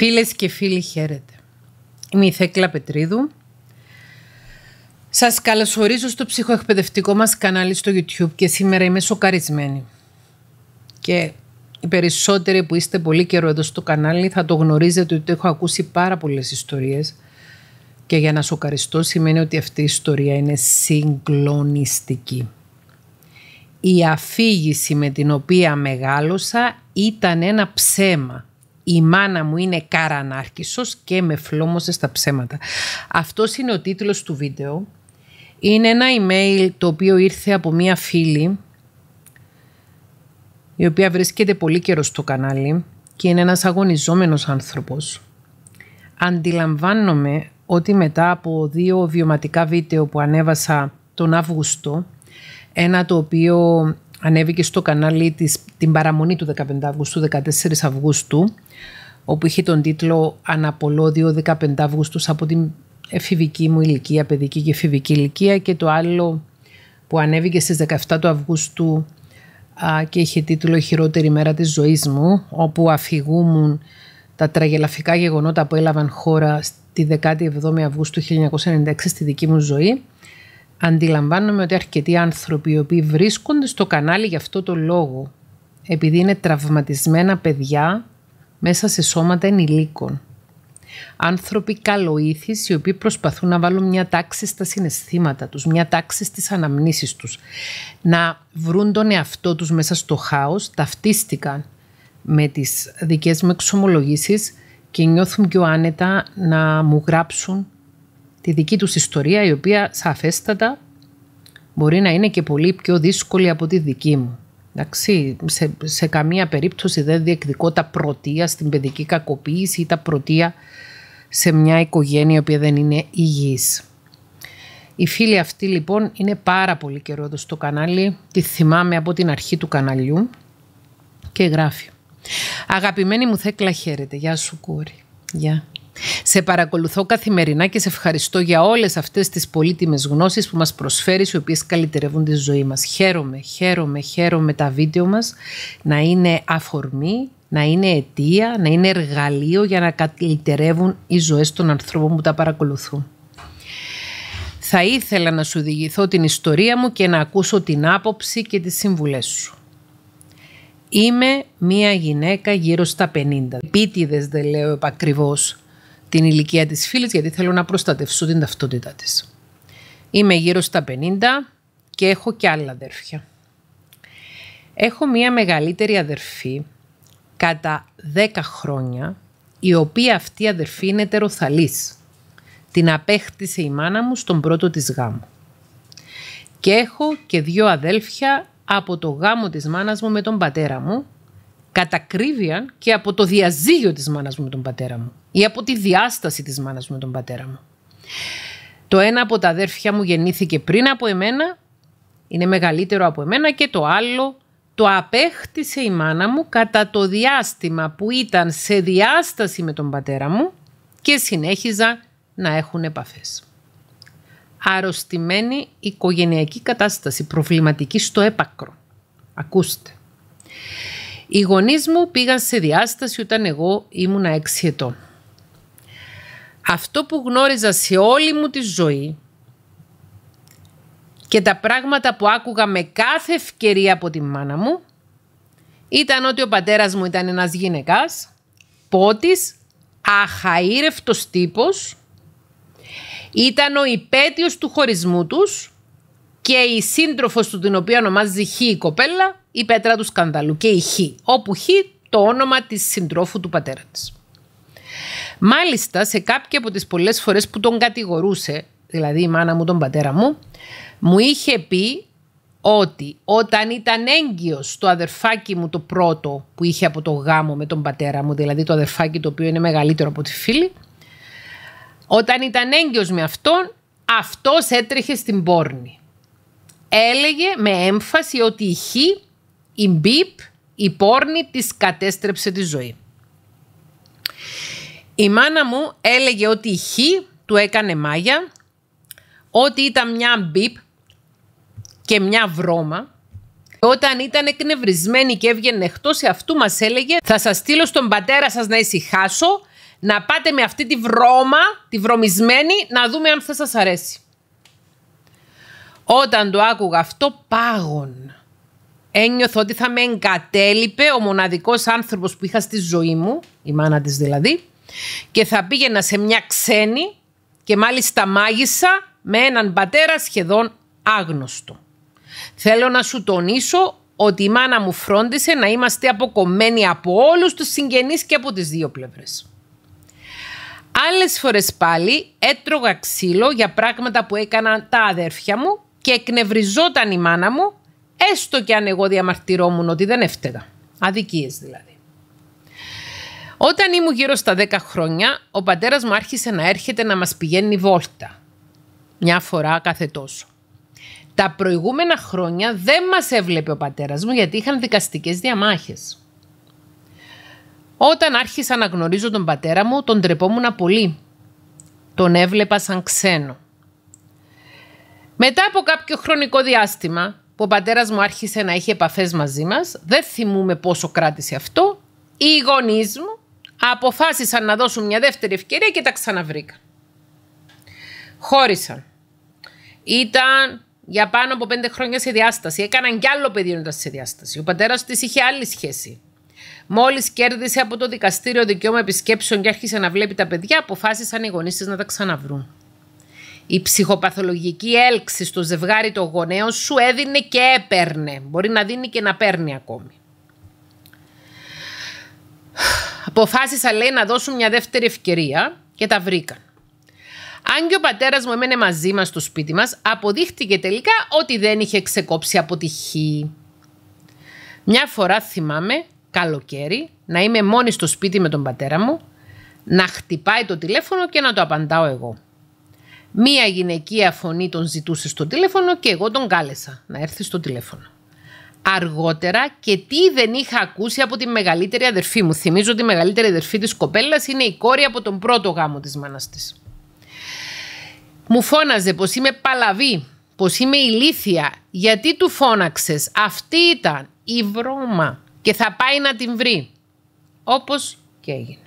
Φίλες και φίλοι χαίρετε. Είμαι η Θέκλα Πετρίδου. Σας καλωσορίζω στο ψυχοεκπαιδευτικό μας κανάλι στο YouTube και σήμερα είμαι σοκαρισμένη. Και οι περισσότεροι που είστε πολύ καιρό εδώ στο κανάλι θα το γνωρίζετε ότι έχω ακούσει πάρα πολλές ιστορίες και για να σοκαριστώ σημαίνει ότι αυτή η ιστορία είναι συγκλονιστική. Η αφήγηση με την οποία μεγάλωσα ήταν ένα ψέμα η μάνα μου είναι καρανάρκησος και με φλόμωσε στα ψέματα. Αυτός είναι ο τίτλος του βίντεο. Είναι ένα email το οποίο ήρθε από μία φίλη η οποία βρίσκεται πολύ καιρό στο κανάλι και είναι ένας αγωνιζόμενος άνθρωπος. Αντιλαμβάνομαι ότι μετά από δύο βιωματικά βίντεο που ανέβασα τον Αύγουστο, ένα το οποίο ανέβηκε στο κανάλι της, την παραμονή του 15 Αυγούστου, 14 Αυγούστου, όπου είχε τον τίτλο «Αναπολώδιο 15 Αυγούστου» από την εφηβική μου ηλικία, παιδική και εφηβική ηλικία και το άλλο που ανέβηκε στις 17 του Αυγούστου α, και είχε τίτλο «Η χειρότερη μέρα της ζωής μου» όπου αφηγούμουν τα τραγελαφικά γεγονότα που έλαβαν χώρα στη 17η Αυγούστου 1996 στη δική μου ζωή Αντιλαμβάνομαι ότι αρκετοί άνθρωποι οι οποίοι βρίσκονται στο κανάλι για αυτό το λόγο, επειδή είναι τραυματισμένα παιδιά μέσα σε σώματα ενηλίκων. Άνθρωποι καλοήθης οι οποίοι προσπαθούν να βάλουν μια τάξη στα συναισθήματα τους, μια τάξη στις αναμνήσεις τους. Να βρουν τον εαυτό τους μέσα στο χάος, ταυτίστηκαν με τις δικές μου εξομολογήσεις και νιώθουν πιο άνετα να μου γράψουν τη δική τους ιστορία η οποία σαφέστατα μπορεί να είναι και πολύ πιο δύσκολη από τη δική μου. Εντάξει, σε, σε καμία περίπτωση δεν διεκδικώ τα πρωτεία στην παιδική κακοποίηση ή τα πρωτεία σε μια οικογένεια η οποία δεν είναι υγιής. Η φίλη αυτή λοιπόν είναι πάρα πολύ καιρό εδώ στο κανάλι, τη θυμάμαι από την αρχή του καναλιού και γράφει. Αγαπημένη μου Θέκλα χαίρετε, γεια σου κόρη, γεια. Σε παρακολουθώ καθημερινά και σε ευχαριστώ για όλες αυτές τις πολύτιμες γνώσεις που μας προσφέρεις, οι οποίες καλυτερεύουν τη ζωή μας. Χαίρομαι, χαίρομαι, χαίρομαι τα βίντεο μας να είναι αφορμή, να είναι αιτία, να είναι εργαλείο για να καλυτερεύουν οι ζωές των ανθρώπων που τα παρακολουθούν. Θα ήθελα να σου διηγηθώ την ιστορία μου και να ακούσω την άποψη και τις συμβουλές σου. Είμαι μία γυναίκα γύρω στα 50. Επίτηδες δεν λέω επακριβώς την ηλικία της φίλης γιατί θέλω να προστατευσώ την ταυτότητά της. Είμαι γύρω στα 50 και έχω και άλλα αδέρφια. Έχω μία μεγαλύτερη αδερφή κατά 10 χρόνια η οποία αυτή η αδερφή είναι τεροθαλής. Την απέκτησε η μάνα μου στον πρώτο της γάμο. Και έχω και δύο αδέλφια από το γάμο της μάνας μου με τον πατέρα μου κατακρίβεια και από το διαζύγιο της μάνας μου με τον πατέρα μου ή από τη διάσταση της μάνας μου με τον πατέρα μου. Το ένα από τα αδέρφια μου γεννήθηκε πριν από εμένα, είναι μεγαλύτερο από εμένα και το άλλο το απέκτησε η μάνα μου κατά το διάστημα που ήταν σε διάσταση με τον πατέρα μου και συνέχιζα να έχουν επαφές. Αρρωστημένη οικογενειακή κατάσταση, προβληματική στο έπακρο. Ακούστε. Οι γονείς μου πήγαν σε διάσταση όταν εγώ ήμουνα έξι ετών. Αυτό που γνώριζα σε όλη μου τη ζωή και τα πράγματα που άκουγα με κάθε ευκαιρία από τη μάνα μου ήταν ότι ο πατέρας μου ήταν ένας γυναικάς, πότης, αχαήρευτος τύπος, ήταν ο υπέτειος του χωρισμού τους και η σύντροφος του την οποία ονομάζει Χ η κοπέλα η πέτρα του σκανδαλού και η Χ, όπου Χ το όνομα της συντρόφου του πατέρα της. Μάλιστα, σε κάποια από τις πολλές φορές που τον κατηγορούσε, δηλαδή η μάνα μου τον πατέρα μου, μου είχε πει ότι όταν ήταν έγκυος το αδερφάκι μου το πρώτο που είχε από το γάμο με τον πατέρα μου, δηλαδή το αδερφάκι το οποίο είναι μεγαλύτερο από τη φίλη, όταν ήταν έγκυος με αυτόν, αυτός έτρεχε στην πόρνη. Έλεγε με έμφαση ότι η Χ η μπίπ, η πόρνη της κατέστρεψε τη ζωή. Η μάνα μου έλεγε ότι η χ του έκανε μάγια, ότι ήταν μια μπίπ και μια βρώμα. Όταν ήταν εκνευρισμένη και έβγαινε εκτός αυτού μας έλεγε «Θα σας στείλω στον πατέρα σας να ησυχάσω, να πάτε με αυτή τη βρώμα, τη βρωμισμένη, να δούμε αν θα σας αρέσει». Όταν το άκουγα αυτό, πάγων ένιωθω ότι θα με εγκατέλειπε ο μοναδικός άνθρωπος που είχα στη ζωή μου, η μάνα της δηλαδή, και θα πήγαινα σε μια ξένη και μάλιστα μάγισσα με έναν πατέρα σχεδόν άγνωστο. Θέλω να σου τονίσω ότι η μάνα μου φρόντισε να είμαστε αποκομμένοι από όλους τους συγγενείς και από τις δύο πλευρές. Άλλες φορές πάλι έτρωγα ξύλο για πράγματα που έκαναν τα αδέρφια μου και εκνευριζόταν η μάνα μου Έστω και αν εγώ διαμαρτυρόμουν ότι δεν έφταιγα. Αδικίες δηλαδή. Όταν ήμουν γύρω στα 10 χρόνια, ο πατέρας μου άρχισε να έρχεται να μας πηγαίνει βόλτα. Μια φορά κάθε τόσο. Τα προηγούμενα χρόνια δεν μας έβλεπε ο πατέρας μου γιατί είχαν δικαστικές διαμάχες. Όταν άρχισα να γνωρίζω τον πατέρα μου, τον τρεπόμουν πολύ. Τον έβλεπα σαν ξένο. Μετά από κάποιο χρονικό διάστημα, που ο πατέρας μου άρχισε να έχει επαφές μαζί μας, δεν θυμούμε πόσο κράτησε αυτό, οι γονείς μου αποφάσισαν να δώσουν μια δεύτερη ευκαιρία και τα ξαναβρήκαν. Χώρισαν. Ήταν για πάνω από πέντε χρόνια σε διάσταση. Έκαναν κι άλλο παιδί όταν σε διάσταση. Ο πατέρας της είχε άλλη σχέση. Μόλις κέρδισε από το δικαστήριο δικαίωμα επισκέψεων και άρχισε να βλέπει τα παιδιά, αποφάσισαν οι γονείς της να τα ξαναβρούν. Η ψυχοπαθολογική έλξη στο ζευγάρι των γονέων σου έδινε και έπαιρνε. Μπορεί να δίνει και να παίρνει ακόμη. Αποφάσισα λέει να δώσουν μια δεύτερη ευκαιρία και τα βρήκαν. Αν και ο πατέρας μου έμενε μαζί μας στο σπίτι μας, αποδείχτηκε τελικά ότι δεν είχε ξεκόψει από τη Μια φορά θυμάμαι, καλοκαίρι, να είμαι μόνη στο σπίτι με τον πατέρα μου, να χτυπάει το τηλέφωνο και να το απαντάω εγώ. Μία γυναικεία φωνή τον ζητούσε στο τηλέφωνο και εγώ τον κάλεσα να έρθει στο τηλέφωνο. Αργότερα και τι δεν είχα ακούσει από τη μεγαλύτερη αδερφή μου. Θυμίζω ότι η μεγαλύτερη αδερφή της κοπέλας είναι η κόρη από τον πρώτο γάμο της μάνας της. Μου φώναζε πως είμαι παλαβή, πως είμαι ηλίθια. Γιατί του φώναξες, αυτή ήταν η βρώμα και θα πάει να την βρει. Όπως και έγινε.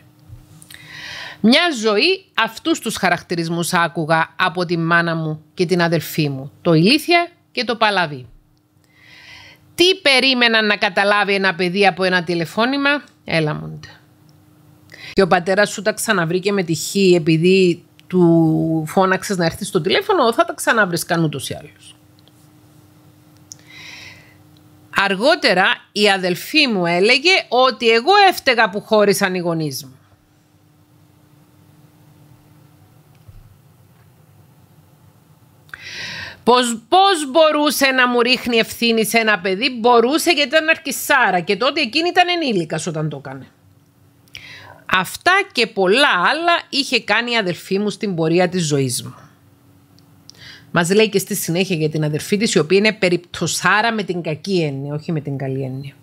Μια ζωή αυτούς τους χαρακτηρισμούς άκουγα από τη μάνα μου και την αδελφή μου. Το ηλίθια και το παλαβή. Τι περίμεναν να καταλάβει ένα παιδί από ένα τηλεφώνημα. Έλα μου. Και ο πατέρας σου τα ξαναβρήκε με χη επειδή του φώναξες να έρθει στο τηλέφωνο, θα τα ξαναβρισκαν ούτως ή άλλως. Αργότερα η αδελφή μου έλεγε ότι εγώ έφταιγα που χώρισαν οι γονείς μου. Πώς, πώς μπορούσε να μου ρίχνει ευθύνη σε ένα παιδί, μπορούσε γιατί ήταν αρκισάρα και τότε εκείνη ήταν ενήλικας όταν το έκανε. Αυτά και πολλά άλλα είχε κάνει η αδερφή μου στην πορεία της ζωής μου. Μας λέει και στη συνέχεια για την αδερφή της η οποία είναι περιπτωσάρα με την κακή έννοια, όχι με την καλή έννοια.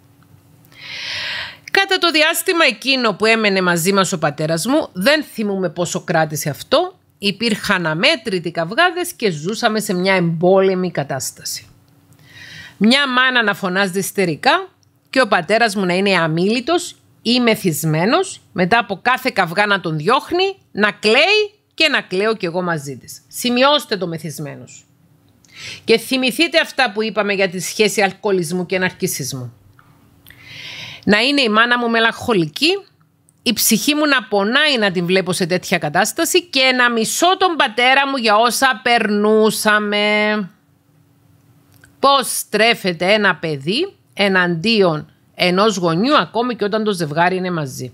Κατά το διάστημα εκείνο που έμενε μαζί μας ο πατέρας μου, δεν θυμούμε πόσο κράτησε αυτό, υπήρχαν αμέτρητοι καυγάδες και ζούσαμε σε μια εμπόλεμη κατάσταση. Μια μάνα να φωνάζει στερικά και ο πατέρας μου να είναι αμήλυτος ή μεθυσμένος, μετά από κάθε καυγά να τον διώχνει, να κλαίει και να κλαίω κι εγώ μαζί της. Σημειώστε το μεθυσμένος. Και θυμηθείτε αυτά που είπαμε για τη σχέση αλκοολισμού και ναρκισισμού. Να είναι η μάνα μου μελαγχολική η ψυχή μου να πονάει να την βλέπω σε τέτοια κατάσταση και να μισώ τον πατέρα μου για όσα περνούσαμε. Πώς στρέφεται ένα παιδί εναντίον ενός γονιού ακόμη και όταν το ζευγάρι είναι μαζί.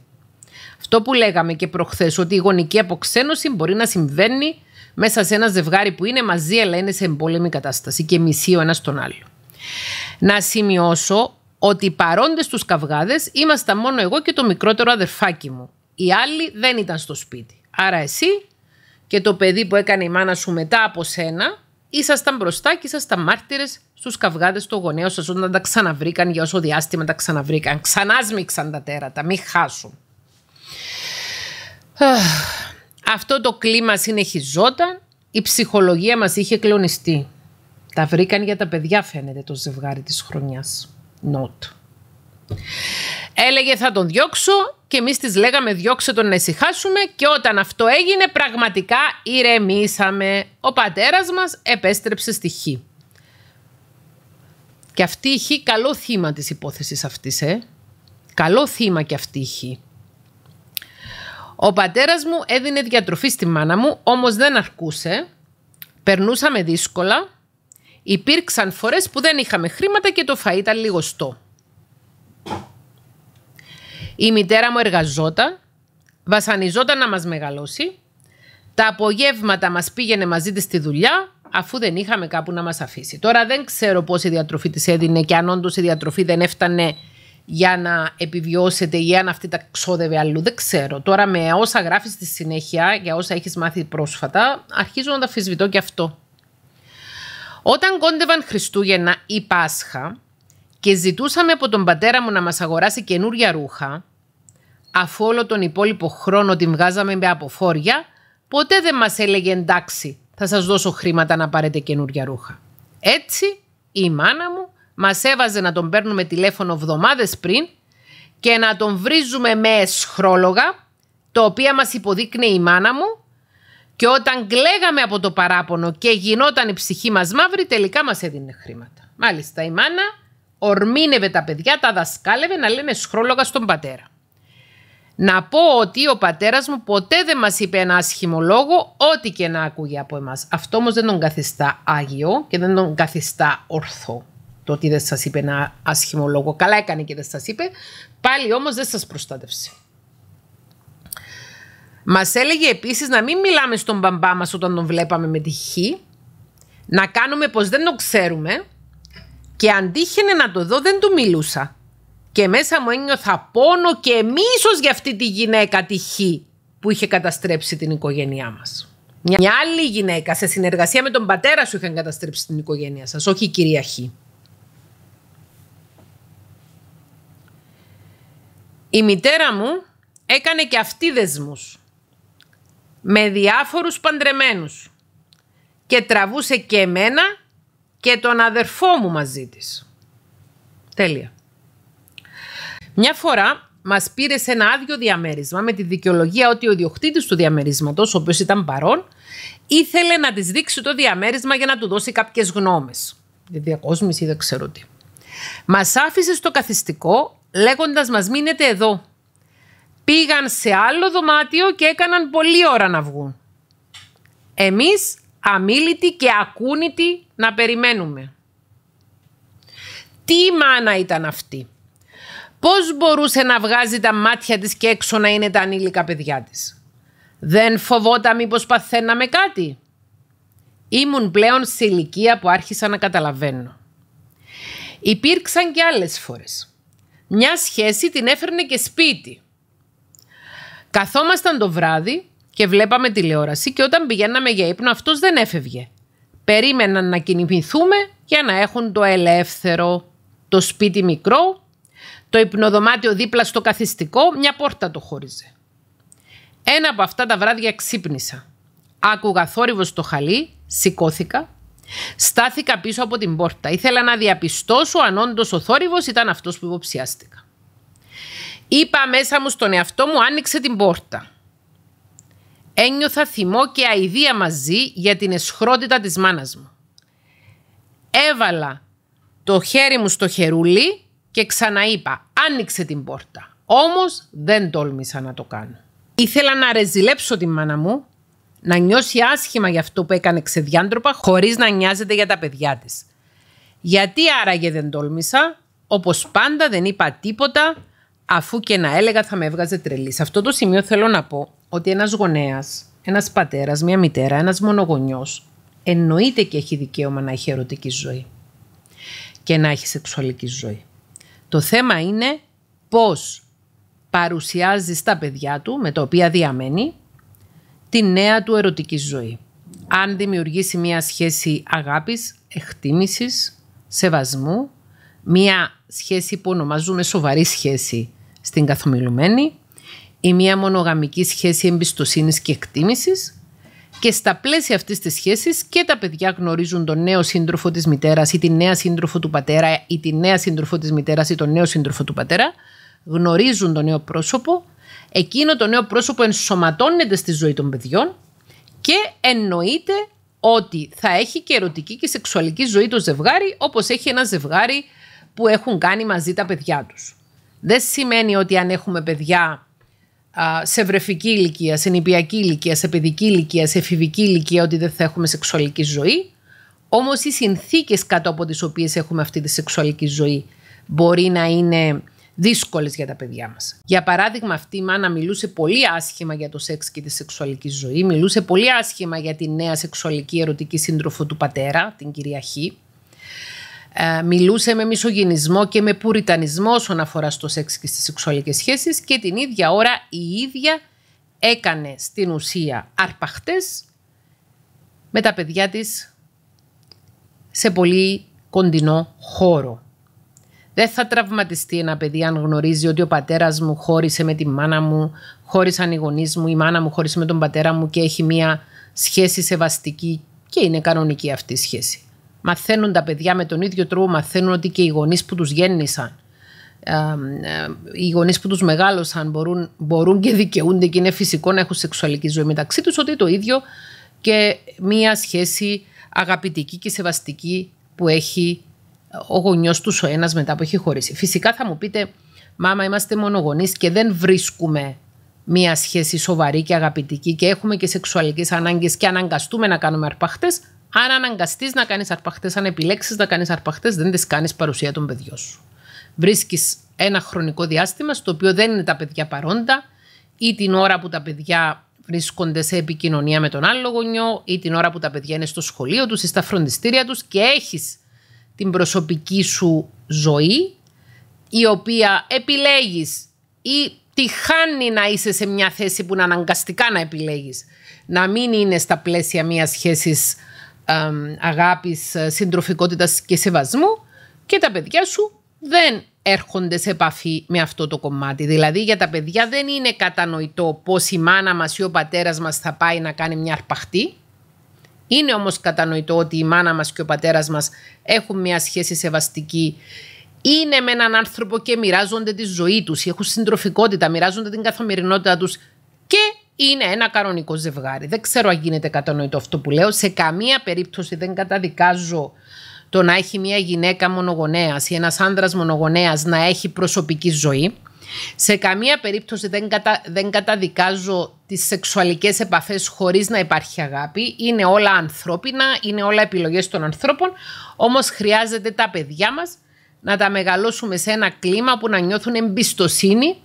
Αυτό που λέγαμε και προχθές ότι η γονική αποξένωση μπορεί να συμβαίνει μέσα σε ένα ζευγάρι που είναι μαζί αλλά είναι σε εμπόλεμη κατάσταση και μισεί ο ένας τον άλλο. Να σημειώσω ότι παρόντες στου καυγάδες ήμασταν μόνο εγώ και το μικρότερο αδερφάκι μου. Οι άλλοι δεν ήταν στο σπίτι. Άρα εσύ και το παιδί που έκανε η μάνα σου μετά από σένα ήσασταν μπροστά και ήσασταν μάρτυρες στους καυγάδες του γονέων σας όταν τα ξαναβρήκαν για όσο διάστημα τα ξαναβρήκαν. Ξανά τα τέρατα, μην χάσουν. Αυτό το κλίμα συνεχιζόταν, η ψυχολογία μας είχε κλονιστεί. Τα βρήκαν για τα παιδιά φαίνεται το ζευγάρι της χρονιάς. Έλεγε θα τον διώξω και εμείς της λέγαμε διώξε τον να ησυχάσουμε και όταν αυτό έγινε πραγματικά ηρεμήσαμε. Ο πατέρας μας επέστρεψε στη Χ. Και αυτή η Χ καλό θύμα της υπόθεσης αυτής, ε. Καλό θύμα και αυτή η Χ. Ο πατέρας μου έδινε διατροφή στη μάνα μου, όμως δεν αρκούσε. Περνούσαμε δύσκολα Υπήρξαν φορές που δεν είχαμε χρήματα και το φαΐ ήταν λιγοστό. Η μητέρα μου εργαζόταν, βασανιζόταν να μας μεγαλώσει. Τα απογεύματα μας πήγαινε μαζί της στη δουλειά, αφού δεν είχαμε κάπου να μας αφήσει. Τώρα δεν ξέρω πώς η διατροφή της έδινε και αν όντως η διατροφή δεν έφτανε για να επιβιώσετε ή αν αυτή τα ξόδευε αλλού. Δεν ξέρω. Τώρα με όσα γράφεις στη συνέχεια και όσα έχεις μάθει πρόσφατα, αρχίζω να τα αφισβητώ και αυτό. Όταν κόντευαν Χριστούγεννα ή Πάσχα και ζητούσαμε από τον πατέρα μου να μας αγοράσει καινούρια ρούχα, αφού όλο τον υπόλοιπο χρόνο την βγάζαμε με αποφόρια, ποτέ δεν μας έλεγε εντάξει θα σας δώσω χρήματα να πάρετε καινούρια ρούχα. Έτσι η μάνα μου μας έβαζε να τον παίρνουμε τηλέφωνο εβδομάδες πριν και να τον βρίζουμε με σχρόλογα, το οποία μας υποδείκνε η μάνα μου και όταν κλαίγαμε από το παράπονο και γινόταν η ψυχή μας μαύρη, τελικά μας έδινε χρήματα. Μάλιστα η μάνα ορμήνευε τα παιδιά, τα δασκάλευε να λένε σχρόλογα στον πατέρα. Να πω ότι ο πατέρας μου ποτέ δεν μας είπε ένα άσχημο λόγο, ό,τι και να ακούγει από εμάς. Αυτό όμως δεν τον καθιστά άγιο και δεν τον καθιστά ορθό. Το ότι δεν σας είπε ένα άσχημο λόγο, καλά έκανε και δεν σας είπε, πάλι όμως δεν σας προστάτευσε. Μας έλεγε επίσης να μην μιλάμε στον μπαμπά μας όταν τον βλέπαμε με τη χ, να κάνουμε πως δεν τον ξέρουμε και αν τύχαινε να το δω δεν του μιλούσα. Και μέσα μου ένιωθα πόνο και μίσος για αυτή τη γυναίκα τη χ που είχε καταστρέψει την οικογένειά μας. Μια άλλη γυναίκα σε συνεργασία με τον πατέρα σου είχαν καταστρέψει την οικογένεια σας, όχι η κυρία Χ. Η μητέρα μου έκανε και αυτή δεσμούς με διάφορους παντρεμένους και τραβούσε και εμένα και τον αδερφό μου μαζί της. Τέλεια. Μια φορά μας πήρε σε ένα άδειο διαμέρισμα με τη δικαιολογία ότι ο διοκτήτης του διαμέρισματος, ο οποίος ήταν παρόν, ήθελε να της δείξει το διαμέρισμα για να του δώσει κάποιες γνώμες. διακόσμηση δεν ξέρω τι. Μας άφησε στο καθιστικό λέγοντας μας μείνετε εδώ πήγαν σε άλλο δωμάτιο και έκαναν πολλή ώρα να βγουν. Εμείς αμήλυτοι και ακούνητοι να περιμένουμε. Τι μάνα ήταν αυτή. Πώς μπορούσε να βγάζει τα μάτια της και έξω να είναι τα ανήλικα παιδιά της. Δεν φοβόταν μήπως παθαίναμε κάτι. Ήμουν πλέον σε ηλικία που άρχισα να καταλαβαίνω. Υπήρξαν και άλλες φορές. Μια σχέση την έφερνε και σπίτι. Καθόμασταν το βράδυ και βλέπαμε τηλεόραση και όταν πηγαίναμε για ύπνο αυτός δεν έφευγε. Περίμεναν να κινηθούμε για να έχουν το ελεύθερο, το σπίτι μικρό, το υπνοδωμάτιο δίπλα στο καθιστικό, μια πόρτα το χώριζε. Ένα από αυτά τα βράδια ξύπνησα. Άκουγα θόρυβος στο χαλί, σηκώθηκα, στάθηκα πίσω από την πόρτα. Ήθελα να διαπιστώσω αν όντως ο θόρυβος ήταν αυτός που υποψιάστηκα. Είπα μέσα μου στον εαυτό μου άνοιξε την πόρτα. Ένιωθα θυμό και αηδία μαζί για την εσχρότητα της μάνας μου. Έβαλα το χέρι μου στο χερούλι και ξαναείπα άνοιξε την πόρτα. Όμως δεν τόλμησα να το κάνω. Ήθελα να ρεζιλέψω τη μάνα μου, να νιώσει άσχημα για αυτό που έκανε ξεδιάντροπα χωρίς να νοιάζεται για τα παιδιά της. Γιατί άραγε δεν τόλμησα, όπως πάντα δεν είπα τίποτα αφού και να έλεγα θα με έβγαζε τρελή. Σε αυτό το σημείο θέλω να πω ότι ένας γονέας, ένας πατέρας, μια μητέρα, ένας μονογονιός εννοείται και έχει δικαίωμα να έχει ερωτική ζωή και να έχει σεξουαλική ζωή. Το θέμα είναι πώς παρουσιάζεις στα παιδιά του, με τα οποία διαμένει, τη νέα του ερωτική ζωή. Αν δημιουργήσει μια σχέση αγάπης, εκτίμησης, σεβασμού, μια σχέση που ονομαζούμε σοβαρή σχέση στην καθομιλουμένη, η μία μονογαμική σχέση εμπιστοσύνης και εκτίμησης. και στα πλαίσια αυτής της σχέσης και τα παιδιά γνωρίζουν τον νέο σύντροφο της μητέρας, ή τη νέα σύντροφο του πατέρα ή τη νέα σύντροφο της μητέρας, ή τον νέο σύντροφο του πατέρα, γνωρίζουν τον νέο πρόσωπο, εκείνο το νέο πρόσωπο ενσωματώνεται στη ζωή των παιδιών και εννοείται ότι θα έχει και ερωτική και σεξουαλική ζωή το ζευγάρι όπως έχει ένα ζευγάρι που έχουν κάνει μαζί τα παιδιά τους δεν σημαίνει ότι αν έχουμε παιδιά σε βρεφική ηλικία, σε νηπιακή ηλικία, σε παιδική ηλικία, σε εφηβική ηλικία ότι δεν θα έχουμε σεξουαλική ζωή. Όμως οι συνθήκες κάτω από τις οποίες έχουμε αυτή τη σεξουαλική ζωή μπορεί να είναι δύσκολες για τα παιδιά μας. Για παράδειγμα αυτή η μάνα μιλούσε πολύ άσχημα για το σεξ και τη σεξουαλική ζωή. Μιλούσε πολύ άσχημα για τη νέα σεξουαλική ερωτική σύντροφο του πατέρα, την κυρία Χ. Ε, μιλούσε με μισογενισμό και με πουριτανισμό όσον αφορά στο σεξ και στις σεξουαλικές σχέσεις και την ίδια ώρα η ίδια έκανε στην ουσία αρπαχτές με τα παιδιά της σε πολύ κοντινό χώρο. Δεν θα τραυματιστεί ένα παιδί αν γνωρίζει ότι ο πατέρας μου χώρισε με τη μάνα μου, χώρισαν οι γονείς μου, η μάνα μου χώρισε με τον πατέρα μου και έχει μία σχέση σεβαστική και είναι κανονική αυτή η σχέση μαθαίνουν τα παιδιά με τον ίδιο τρόπο, μαθαίνουν ότι και οι γονείς που τους γέννησαν, οι γονείς που τους μεγάλωσαν μπορούν, μπορούν και δικαιούνται και είναι φυσικό να έχουν σεξουαλική ζωή μεταξύ τους, ότι το ίδιο και μία σχέση αγαπητική και σεβαστική που έχει ο γονιός τους ο ένας μετά που έχει χωρίσει. Φυσικά θα μου πείτε, Μάμα, είμαστε μονογονείς και δεν βρίσκουμε μία σχέση σοβαρή και αγαπητική και έχουμε και σεξουαλικές ανάγκες και αναγκαστούμε να κάνουμε αρπαχτές, αν αναγκαστείς να κάνεις αρπαχτές, αν επιλέξεις να κάνεις αρπαχτές, δεν τις κάνεις παρουσία των παιδιών σου. Βρίσκεις ένα χρονικό διάστημα στο οποίο δεν είναι τα παιδιά παρόντα ή την ώρα που τα παιδιά βρίσκονται σε επικοινωνία με τον άλλο γονιό ή την ώρα που τα παιδιά είναι στο σχολείο τους ή στα φροντιστήρια τους και έχεις την προσωπική σου ζωή η οποία επιλέγεις ή τη χάνει να είσαι σε μια θέση που να αναγκαστικά να επιλέγεις να μην είναι στα πλαίσια μιας σχέσης αγάπης, ε, συντροφικότητας και σεβασμού και τα παιδιά σου δεν έρχονται σε επαφή με αυτό το κομμάτι. Δηλαδή για τα παιδιά δεν είναι κατανοητό πώς η μάνα μας ή ο πατέρας μας θα πάει να κάνει μια αρπαχτή. Είναι όμως κατανοητό ότι η μάνα μας και ο πατέρας μας έχουν μια σχέση σεβαστική είναι με έναν άνθρωπο και μοιράζονται τη ζωή τους, έχουν συντροφικότητα, μοιράζονται την καθημερινότητα τους και είναι ένα κανονικό ζευγάρι. Δεν ξέρω αν γίνεται κατανοητό αυτό που λέω. Σε καμία περίπτωση δεν καταδικάζω το να έχει μια γυναίκα μονογονέας ή ένας άνδρας μονογονέας να έχει προσωπική ζωή. Σε καμία περίπτωση δεν, δεν καταδικάζω τις σεξουαλικές επαφές χωρίς να υπάρχει αγάπη. Είναι όλα ανθρώπινα, είναι όλα επιλογές των ανθρώπων, όμως χρειάζεται τα παιδιά μας να τα μεγαλώσουμε σε ένα κλίμα που να νιώθουν εμπιστοσύνη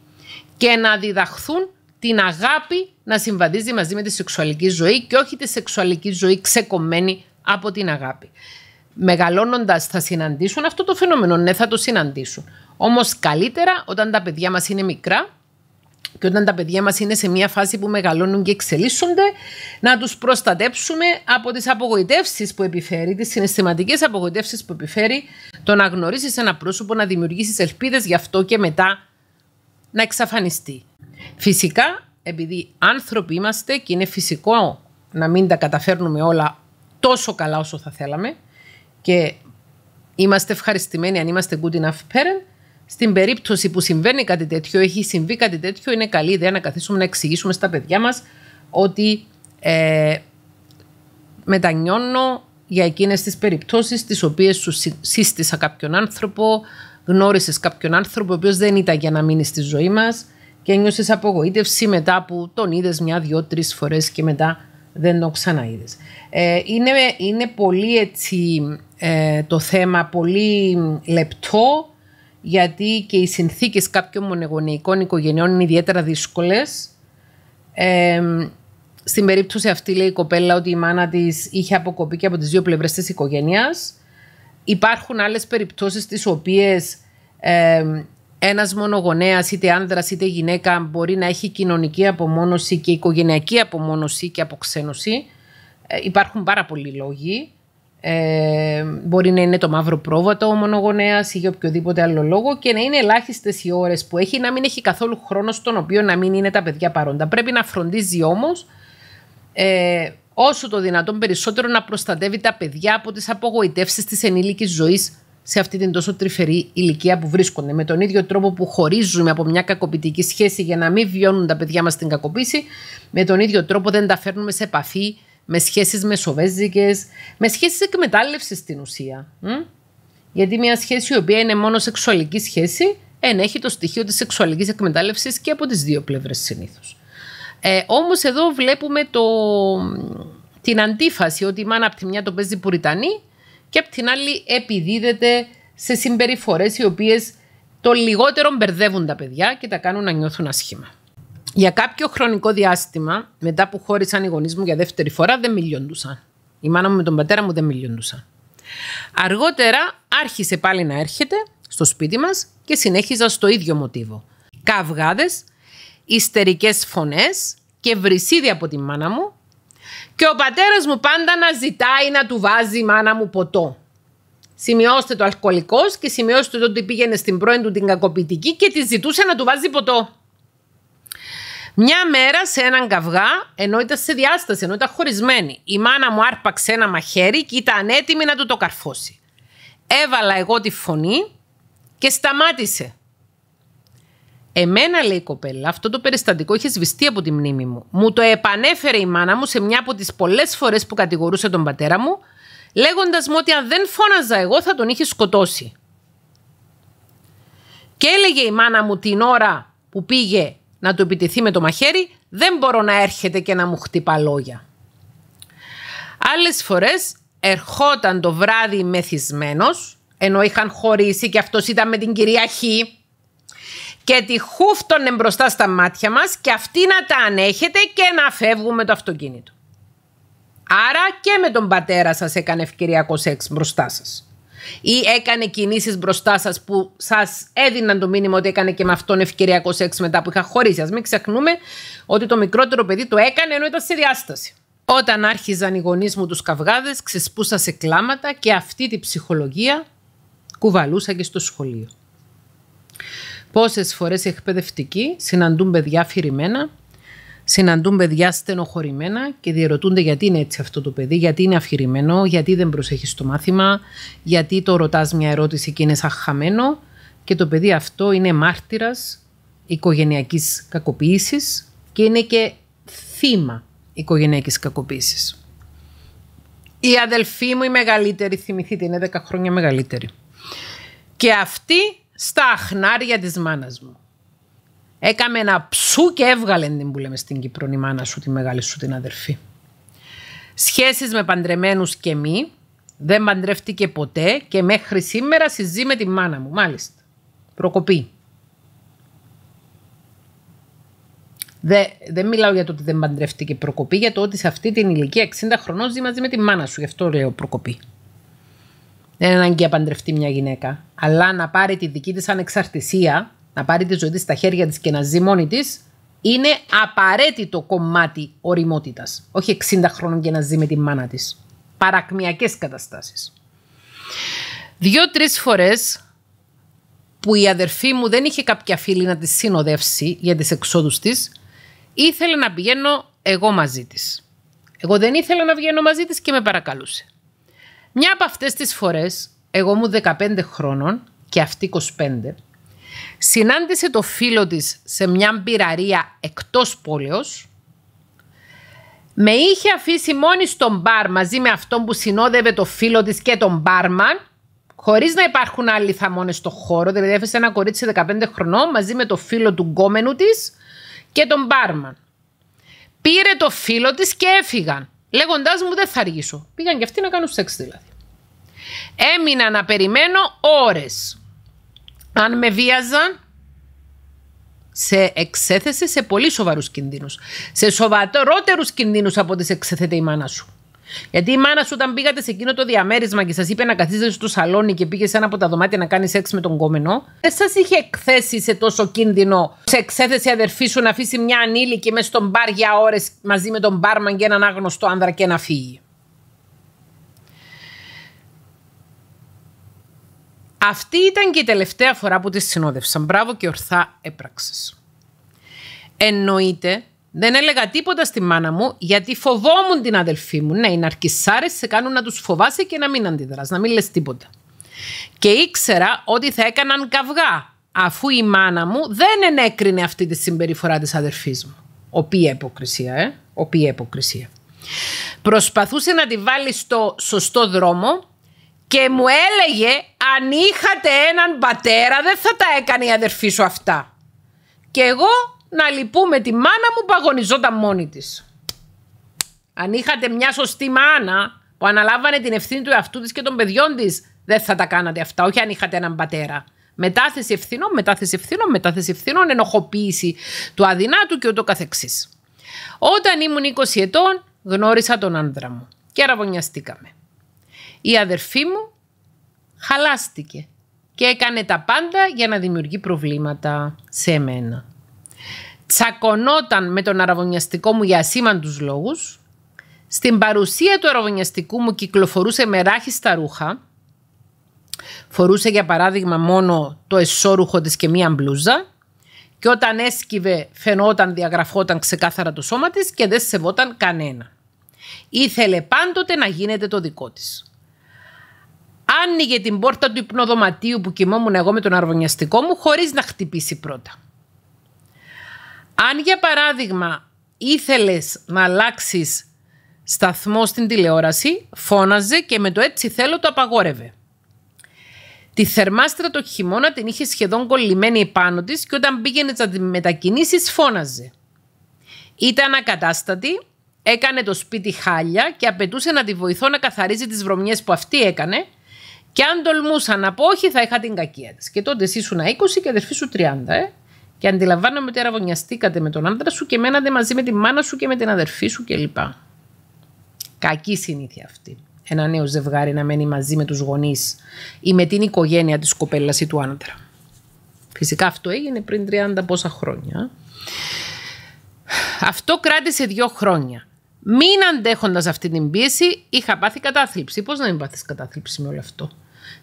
και να διδαχθούν την αγάπη να συμβαδίζει μαζί με τη σεξουαλική ζωή και όχι τη σεξουαλική ζωή ξεκομμένη από την αγάπη. Μεγαλώνοντας, θα συναντήσουν αυτό το φαινόμενο. Ναι, θα το συναντήσουν. Όμως καλύτερα όταν τα παιδιά μας είναι μικρά και όταν τα παιδιά μας είναι σε μια φάση που μεγαλώνουν και εξελίσσονται, να τους προστατέψουμε από τις απογοητεύσεις που επιφέρει, τις συναισθηματικές απογοητεύσεις που επιφέρει το να γνωρίσεις ένα πρόσωπο, να δημιουργήσεις ελπίδες γι' αυτό και μετά να εξαφανιστεί. Φυσικά επειδή άνθρωποι είμαστε και είναι φυσικό να μην τα καταφέρνουμε όλα τόσο καλά όσο θα θέλαμε και είμαστε ευχαριστημένοι αν είμαστε good enough parent, στην περίπτωση που συμβαίνει κάτι τέτοιο, έχει συμβεί κάτι τέτοιο, είναι καλή ιδέα να καθίσουμε να εξηγήσουμε στα παιδιά μας ότι ε, μετανιώνω για εκείνες τις περιπτώσεις τις οποίες σου σύστησα κάποιον άνθρωπο, γνώρισες κάποιον άνθρωπο ο οποίος δεν ήταν για να μείνει στη ζωή μας, και νιώσε απογοήτευση μετά που τον είδες μια, δυο, τρεις φορές και μετά δεν τον ξαναείδες. Ε, είναι, είναι πολύ έτσι ε, το θέμα, πολύ λεπτό, γιατί και οι συνθήκες κάποιων μονογονεϊκών οικογενειών είναι ιδιαίτερα δύσκολες. Ε, στην περίπτωση αυτή λέει η κοπέλα ότι η μάνα της είχε αποκοπεί και από τις δύο πλευρές της οικογένειας. Υπάρχουν άλλες περιπτώσεις τις οποίες ε, ένας μονογονέας, είτε άνδρας είτε γυναίκα, μπορεί να έχει κοινωνική απομόνωση και οικογενειακή απομόνωση και αποξένωση. Ε, υπάρχουν πάρα πολλοί λόγοι. Ε, μπορεί να είναι το μαύρο πρόβατο ο μονογονέας ή για οποιοδήποτε άλλο λόγο και να είναι ελάχιστες οι ώρες που έχει, να μην έχει καθόλου χρόνο στον οποίο να μην είναι τα παιδιά παρόντα. Πρέπει να φροντίζει όμως ε, όσο το δυνατόν περισσότερο να προστατεύει τα παιδιά από τις απογοητεύσεις της ενήλικης ζωής σε αυτή την τόσο τρυφερή ηλικία που βρίσκονται. Με τον ίδιο τρόπο που χωρίζουμε από μια κακοποιητική σχέση για να μην βιώνουν τα παιδιά μας την κακοποίηση, με τον ίδιο τρόπο δεν τα φέρνουμε σε επαφή με σχέσεις μεσοβέζικες, με σχέσεις εκμετάλλευσης στην ουσία. Γιατί μια σχέση η οποία είναι μόνο σεξουαλική σχέση ενέχει το στοιχείο της σεξουαλικής εκμετάλλευσης και από τις δύο πλευρές συνήθως. Ε, όμως εδώ βλέπουμε το, την αντίφαση ότι η μάνα από τη μια το παίζει πουριτανή και απ' την άλλη επιδίδεται σε συμπεριφορές οι οποίες το λιγότερο μπερδεύουν τα παιδιά και τα κάνουν να νιώθουν ασχήμα. Για κάποιο χρονικό διάστημα, μετά που χώρισαν οι γονείς μου για δεύτερη φορά, δεν μιλιόντουσαν. Η μάνα μου με τον πατέρα μου δεν μιλιόντουσαν. Αργότερα άρχισε πάλι να έρχεται στο σπίτι μας και συνέχιζα στο ίδιο μοτίβο. Καυγάδες, ιστερικές φωνές και βρυσίδια από τη μάνα μου και ο πατέρας μου πάντα να ζητάει να του βάζει η μάνα μου ποτό. Σημειώστε το αλκοολικός και σημειώστε το ότι πήγαινε στην πρώην του την κακοποιητική και τη ζητούσε να του βάζει ποτό. Μια μέρα σε έναν καυγά, ενώ ήταν σε διάσταση, ενώ ήταν χωρισμένη, η μάνα μου άρπαξε ένα μαχαίρι και ήταν έτοιμη να του το καρφώσει. Έβαλα εγώ τη φωνή και σταμάτησε. Εμένα, λέει η κοπέλα, αυτό το περιστατικό είχε σβηστεί από τη μνήμη μου. Μου το επανέφερε η μάνα μου σε μια από τις πολλές φορές που κατηγορούσε τον πατέρα μου, λέγοντας μου ότι αν δεν φώναζα εγώ θα τον είχε σκοτώσει. Και έλεγε η μάνα μου την ώρα που πήγε να του επιτεθεί με το μαχαίρι, δεν μπορώ να έρχεται και να μου χτυπά λόγια. Άλλες φορές ερχόταν το βράδυ μεθυσμένος, ενώ είχαν χωρίσει και αυτός ήταν με την κυρία Χ, και τη χούφτωνε μπροστά στα μάτια μας και αυτή να τα ανέχεται και να φεύγουμε το αυτοκίνητο. Άρα και με τον πατέρα σας έκανε ευκαιριακό σεξ μπροστά σας. Ή έκανε κινήσεις μπροστά σας που σας έδιναν το μήνυμα ότι έκανε και με αυτόν ευκαιριακό σεξ μετά που είχα χωρίσει. Ας μην ξεχνούμε ότι το μικρότερο παιδί το έκανε ενώ ήταν στη διάσταση. Όταν άρχιζαν οι γονείς μου τους καυγάδες ξεσπούσα σε κλάματα και αυτή τη ψυχολογία κουβαλούσα και στο σχολείο. Πόσες φορές οι εκπαιδευτικοί συναντούν παιδιά αφηρημένα, συναντούν παιδιά στενοχωρημένα και διερωτούνται γιατί είναι έτσι αυτό το παιδί, γιατί είναι αφηρημένο, γιατί δεν προσέχει το μάθημα, γιατί το ρωτάς μια ερώτηση και είναι σαν χαμένο. Και το παιδί αυτό είναι μάρτυρας οικογενειακής κακοποίησης και είναι και θύμα οικογενειακής κακοποίησης. Η αδελφή μου η μεγαλύτερη, θυμηθείτε, είναι 10 χρόνια μεγαλύτερη. Και αυτή στα αχνάρια της μάνας μου. Έκαμε ένα ψού και έβγαλε την που λέμε στην Κύπρο η μάνα σου, τη μεγάλη σου την αδερφή. Σχέσεις με παντρεμένους και μη, δεν παντρεύτηκε ποτέ και μέχρι σήμερα συζεί με τη μάνα μου, μάλιστα. Προκοπή. Δε, δεν μιλάω για το ότι δεν παντρεύτηκε προκοπή, για το ότι σε αυτή την ηλικία 60 χρονών ζει μαζί με τη μάνα σου, γι' αυτό λέω προκοπή. Δεν είναι ανάγκη να παντρευτεί μια γυναίκα. Αλλά να πάρει τη δική της ανεξαρτησία, να πάρει τη ζωή της στα χέρια της και να ζει μόνη της, είναι απαραίτητο κομμάτι οριμότητας. Όχι 60 χρόνων και να ζει με τη μάνα της. Παρακμιακές καταστάσεις. Δύο-τρει φορές που η αδερφή μου δεν είχε κάποια φίλη να της συνοδεύσει για τις εξόδους της, ήθελε να πηγαίνω εγώ μαζί της. Εγώ δεν ήθελα να βγαίνω μαζί της και με παρακαλούσε. Μια από αυτές τις φορές, εγώ μου 15 χρόνων και αυτή 25, συνάντησε το φίλο της σε μια μπειραρία εκτός πόλεως, με είχε αφήσει μόνη στον μπαρ μαζί με αυτόν που συνόδευε το φίλο της και τον μπάρμαν, χωρίς να υπάρχουν άλλοι θαμώνες στο χώρο. Δηλαδή, έφεσε ένα κορίτσι 15 χρονών μαζί με το φίλο του γκόμενου της και τον μπάρμαν. Πήρε το φίλο της και έφυγαν. Λέγοντάς μου, δεν θα αργήσω. Πήγαν και αυτοί να κάνουν σεξ δηλαδή. Έμεινα να περιμένω ώρες. Αν με βίαζαν, σε εξέθεσε σε πολύ σοβαρούς κινδύνους. Σε σοβαρότερους κινδύνους από ό,τι σε εξέθεται η μάνα σου. Γιατί η μάνα σου, όταν πήγατε σε εκείνο το διαμέρισμα και σας είπε να καθίσετε στο σαλόνι και πήγες σε ένα από τα δωμάτια να κάνεις σεξ με τον κόμενο, δεν σας είχε εκθέσει σε τόσο κίνδυνο. Σε εξέθεσε η αδερφή σου να αφήσει μια ανήλικη μέσα στον μπαρ για ώρες μαζί με τον μπάρμαν και έναν άγνωστο άνδρα και να φύγει. Αυτή ήταν και η τελευταία φορά που τη συνόδευσαν. Μπράβο και ορθά έπραξες. Εννοείται, δεν έλεγα τίποτα στη μάνα μου γιατί φοβόμουν την αδελφή μου. Ναι, οι σε κάνουν να τους φοβάσαι και να μην αντιδράς, να μην λες τίποτα. Και ήξερα ότι θα έκαναν καυγά αφού η μάνα μου δεν ενέκρινε αυτή τη συμπεριφορά της αδελφή μου. Οποία υποκρισία, ε. Οποία υποκρισία. Προσπαθούσε να τη βάλει στο σωστό δρόμο και μου έλεγε αν είχατε έναν πατέρα δεν θα τα έκανε η αδερφή σου αυτά. Και εγώ να λυπούμε τη μάνα μου που αγωνιζόταν μόνη της. Αν είχατε μια σωστή μάνα που αναλάβανε την ευθύνη του εαυτού της και των παιδιών της δεν θα τα κάνατε αυτά, όχι αν είχατε έναν πατέρα. Μετάθεση ευθύνων, μετάθεση ευθύνων, μετάθεση ευθύνων, ενοχοποίηση του αδυνάτου και ούτω καθεξής. Όταν ήμουν 20 ετών γνώρισα τον άντρα μου και αραβωνιαστήκαμε. Η αδερφή μου χαλάστηκε και έκανε τα πάντα για να δημιουργεί προβλήματα σε μένα. Τσακωνόταν με τον αραβωνιαστικό μου για ασήμαντους λόγους. Στην παρουσία του αραβωνιαστικού μου κυκλοφορούσε με ράχιστα ρούχα. Φορούσε για παράδειγμα μόνο το εσώρουχο της και μία μπλούζα και όταν έσκυβε φαινόταν, διαγραφόταν ξεκάθαρα το σώμα της και δεν σεβόταν κανένα. Ήθελε πάντοτε να γίνεται το δικό της άνοιγε την πόρτα του υπνοδωματίου που κοιμόμουν εγώ με τον αρβωνιαστικό μου χωρίς να χτυπήσει πρώτα. Αν για παράδειγμα ήθελες να αλλάξεις σταθμό στην τηλεόραση, φώναζε και με το έτσι θέλω το απαγόρευε. Τη θερμάστρα το χειμώνα την είχε σχεδόν κολλημένη επάνω της και όταν πήγαινε να τη μετακινήσεις φώναζε. Ήταν ακατάστατη, έκανε το σπίτι χάλια και απαιτούσε να τη βοηθώ να καθαρίζει τις βρωμιές που αυτή έκανε και αν τολμούσα να πω όχι, θα είχα την κακία της. Και τότε εσύ ήσουν 20 και αδερφής σου 30, ε. Και αντιλαμβάνομαι ότι αραβωνιαστήκατε με τον άντρα σου και μένατε μαζί με τη μάνα σου και με την αδερφή σου κλπ. Κακή συνήθεια αυτή. Ένα νέο ζευγάρι να μένει μαζί με τους γονείς ή με την οικογένεια της κοπέλας ή του άντρα. Φυσικά αυτό έγινε πριν 30 πόσα χρόνια. Αυτό κράτησε δύο χρόνια. Μην αντέχοντας αυτή την πίεση, είχα πάθει κατάθλιψη. Πώς να μην πάθεις κατάθλιψη με όλο αυτό.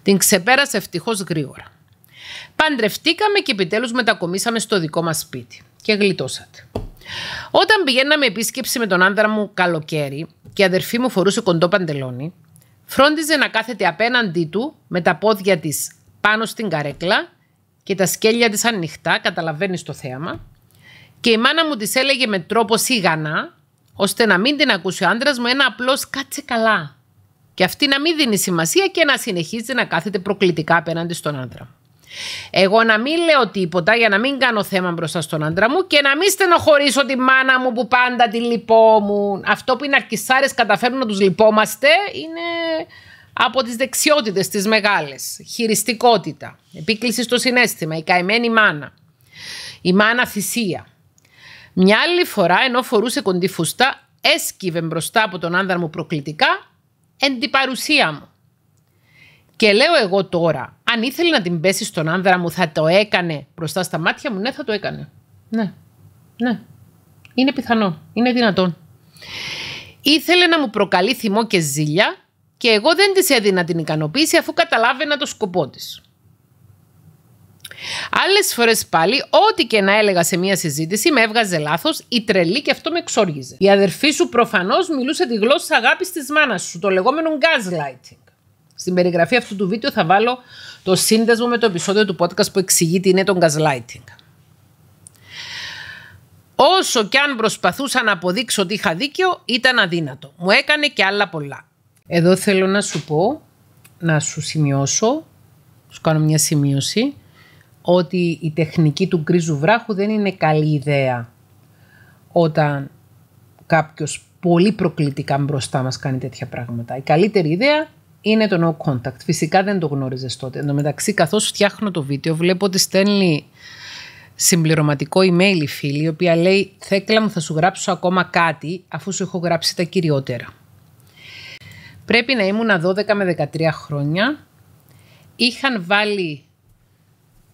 Την ξεπέρασε ευτυχώς γρήγορα. Παντρευτήκαμε και επιτέλους μετακομίσαμε στο δικό μας σπίτι. Και γλιτώσατε. Όταν πηγαίναμε επίσκεψη με τον άνδρα μου καλοκαίρι και η αδερφή μου φορούσε κοντό παντελόνι, φρόντιζε να κάθεται απέναντί του με τα πόδια της πάνω στην καρέκλα και τα σκέλια της ανοιχτά, καταλαβαίνεις το θέαμα, και η μάνα μου της έλεγε με τρόπο σιγανά ώστε να μην την ακούσει ο άντρας μου, ένα απλό κάτσε καλά. Και αυτή να μην δίνει σημασία και να συνεχίζει να κάθεται προκλητικά απέναντι στον άντρα. Εγώ να μην λέω τίποτα για να μην κάνω θέμα μπροστά στον άντρα μου και να μην στενοχωρήσω τη μάνα μου που πάντα τη λυπόμουν. Αυτό που οι ναρκισάρες καταφέρνουν να τους λυπόμαστε είναι από τις δεξιότητες τις μεγάλες. Χειριστικότητα, επίκληση στο συνέστημα, η καημένη μάνα, η μάνα θυσία. Μια άλλη φορά, ενώ φορούσε κοντή φουστά, έσκυβε μπροστά από τον άνδρα μου προκλητικά εν την παρουσία μου. Και λέω εγώ τώρα, αν ήθελε να την πέσει στον άνδρα μου, θα το έκανε μπροστά στα μάτια μου. Ναι, θα το έκανε. Ναι, ναι. Είναι πιθανό. Είναι δυνατόν. Ήθελε να μου προκαλεί θυμό και ζήλια και εγώ δεν της έδινα την ικανοποίηση αφού καταλάβαινα το σκοπό της. Άλλες φορές πάλι, ό,τι και να έλεγα σε μία συζήτηση, με έβγαζε λάθος, η τρελή και αυτό με εξόργιζε. Η αδερφή σου προφανώς μιλούσε τη γλώσσα αγάπης της μάνας σου, το λεγόμενο gaslighting. Στην περιγραφή αυτού του βίντεο θα βάλω το σύνδεσμο με το επεισόδιο του podcast που εξηγεί τι είναι το gaslighting. Όσο κι αν προσπαθούσα να αποδείξω ότι είχα δίκιο, ήταν αδύνατο. Μου έκανε και άλλα πολλά. Εδώ θέλω να σου πω, να σου σημειώσω, σου κάνω μια σημείωση, ότι η τεχνική του γκρίζου βράχου δεν είναι καλή ιδέα όταν κάποιος πολύ προκλητικά μπροστά μας κάνει τέτοια πράγματα. Η καλύτερη ιδέα είναι το no contact. Φυσικά δεν το γνώριζες τότε. Εν τω μεταξύ καθώς φτιάχνω το βίντεο βλέπω ότι στέλνει συμπληρωματικό email η φίλη η οποία λέει «Θέκλα μου θα σου γράψω ακόμα κάτι αφού σου έχω γράψει τα κυριότερα». Πρέπει να ήμουν 12 με 13 χρόνια. Είχαν βάλει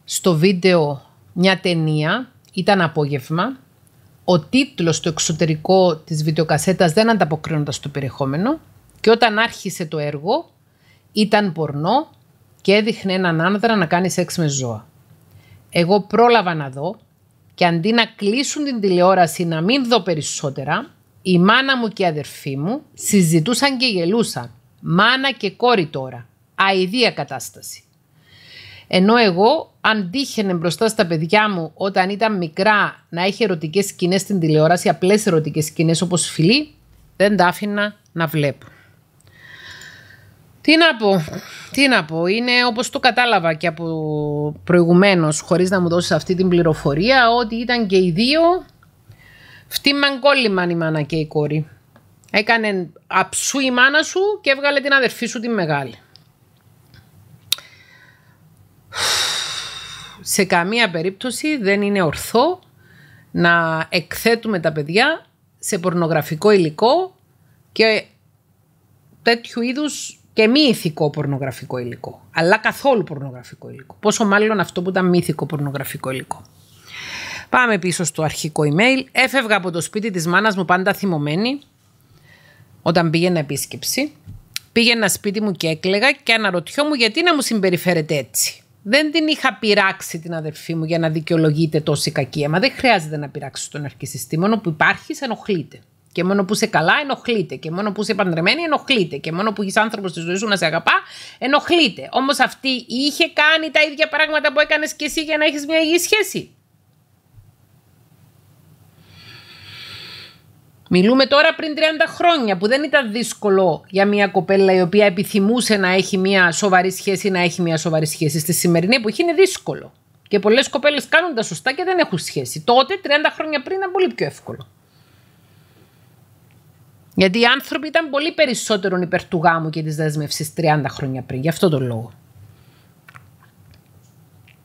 στο βίντεο μια ταινία, ήταν απόγευμα, ο τίτλος στο εξωτερικό της βιντεοκασέτας δεν ανταποκρίνονταν στο περιεχόμενο και όταν άρχισε το έργο ήταν πορνό και έδειχνε έναν άνδρα να κάνει σεξ με ζώα. Εγώ πρόλαβα να δω και αντί να κλείσουν την τηλεόραση να μην δω περισσότερα, η μάνα μου και η αδερφή μου συζητούσαν και γελούσαν. Μάνα και κόρη τώρα. Αηδία κατάσταση. Ενώ εγώ, αν τύχαινε μπροστά στα παιδιά μου όταν ήταν μικρά να έχει ερωτικές σκηνές στην τηλεόραση, απλές ερωτικές σκηνές όπως φιλή, δεν τα άφηνα να βλέπω. Τι να πω, τι να πω, είναι όπως το κατάλαβα και από προηγουμένως χωρίς να μου δώσεις αυτή την πληροφορία ότι ήταν και οι δύο φτύμαν κόλλημαν η μάνα και η κόρη. Έκανε αψού η μάνα σου και έβγαλε την αδερφή σου την μεγάλη. σε καμία περίπτωση δεν είναι ορθό να εκθέτουμε τα παιδιά σε πορνογραφικό υλικό και τέτοιου είδους και μη ηθικό πορνογραφικό υλικό. Αλλά καθόλου πορνογραφικό υλικό. Πόσο μάλλον αυτό που ήταν μυθικό πορνογραφικό υλικό. Πάμε πίσω στο αρχικό email. Έφευγα από το σπίτι της μάνας μου πάντα θυμωμένη όταν πήγαινα επίσκεψη. Πήγαινα σπίτι μου και έκλαιγα και αναρωτιόμουν γιατί να μου συμπεριφέρεται έτσι. Δεν την είχα πειράξει την αδερφή μου για να δικαιολογείται τόση κακία. Μα δεν χρειάζεται να πειράξεις τον αρκισιστή. Μόνο που υπάρχεις, ενοχλείται. Και μόνο που είσαι καλά, ενοχλείται. Και μόνο που είσαι παντρεμένη, ενοχλείται. Και μόνο που έχεις άνθρωπο στη ζωή σου να σε αγαπά, ενοχλείται. Όμως αυτή είχε κάνει τα ίδια πράγματα που έκανες και εσύ για να έχεις μια υγιή σχέση. Μιλούμε τώρα πριν 30 χρόνια που δεν ήταν δύσκολο για μια κοπέλα η οποία επιθυμούσε να έχει μια σοβαρή σχέση να έχει μια σοβαρή σχέση. Στη σημερινή εποχή είναι δύσκολο. Και πολλές κοπέλες κάνουν τα σωστά και δεν έχουν σχέση. Τότε, 30 χρόνια πριν, ήταν πολύ πιο εύκολο. Γιατί οι άνθρωποι ήταν πολύ περισσότερον υπέρ του γάμου και της δεσμεύσης 30 χρόνια πριν. Γι' αυτό τον λόγο.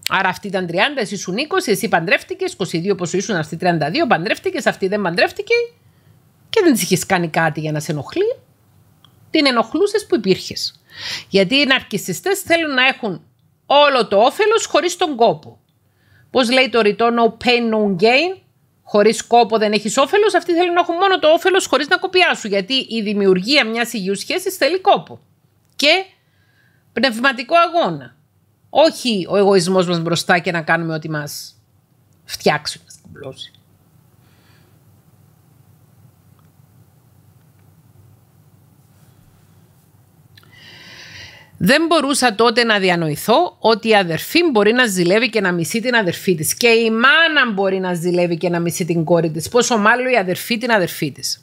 Άρα αυτή ήταν 30, εσύ ήσουν 20, εσύ παντρεύτηκες, 22 πόσο ήσουν, αυτή 32, παντρεύτηκε, αυτή δεν παντρεύτηκε και δεν της είχες κάνει κάτι για να σε ενοχλεί, την ενοχλούσες που υπήρχες. Γιατί οι ναρκιστέ θέλουν να έχουν όλο το όφελος χωρίς τον κόπο. Πώς λέει το ρητό no pain, no gain, χωρίς κόπο δεν έχεις όφελος, αυτοί θέλουν να έχουν μόνο το όφελος χωρίς να κοπιάσουν. Γιατί η δημιουργία μιας υγιούς σχέσης θέλει κόπο και πνευματικό αγώνα. Όχι ο εγωισμός μας μπροστά και να κάνουμε ό,τι μας φτιάξει, να σκυμπλώσει. Δεν μπορούσα τότε να διανοηθώ ότι η αδερφή μπορεί να ζηλεύει και να μισεί την αδερφή της. Και η μάνα μπορεί να ζηλεύει και να μισεί την κόρη της. Πόσο μάλλον η αδερφή την αδερφή της.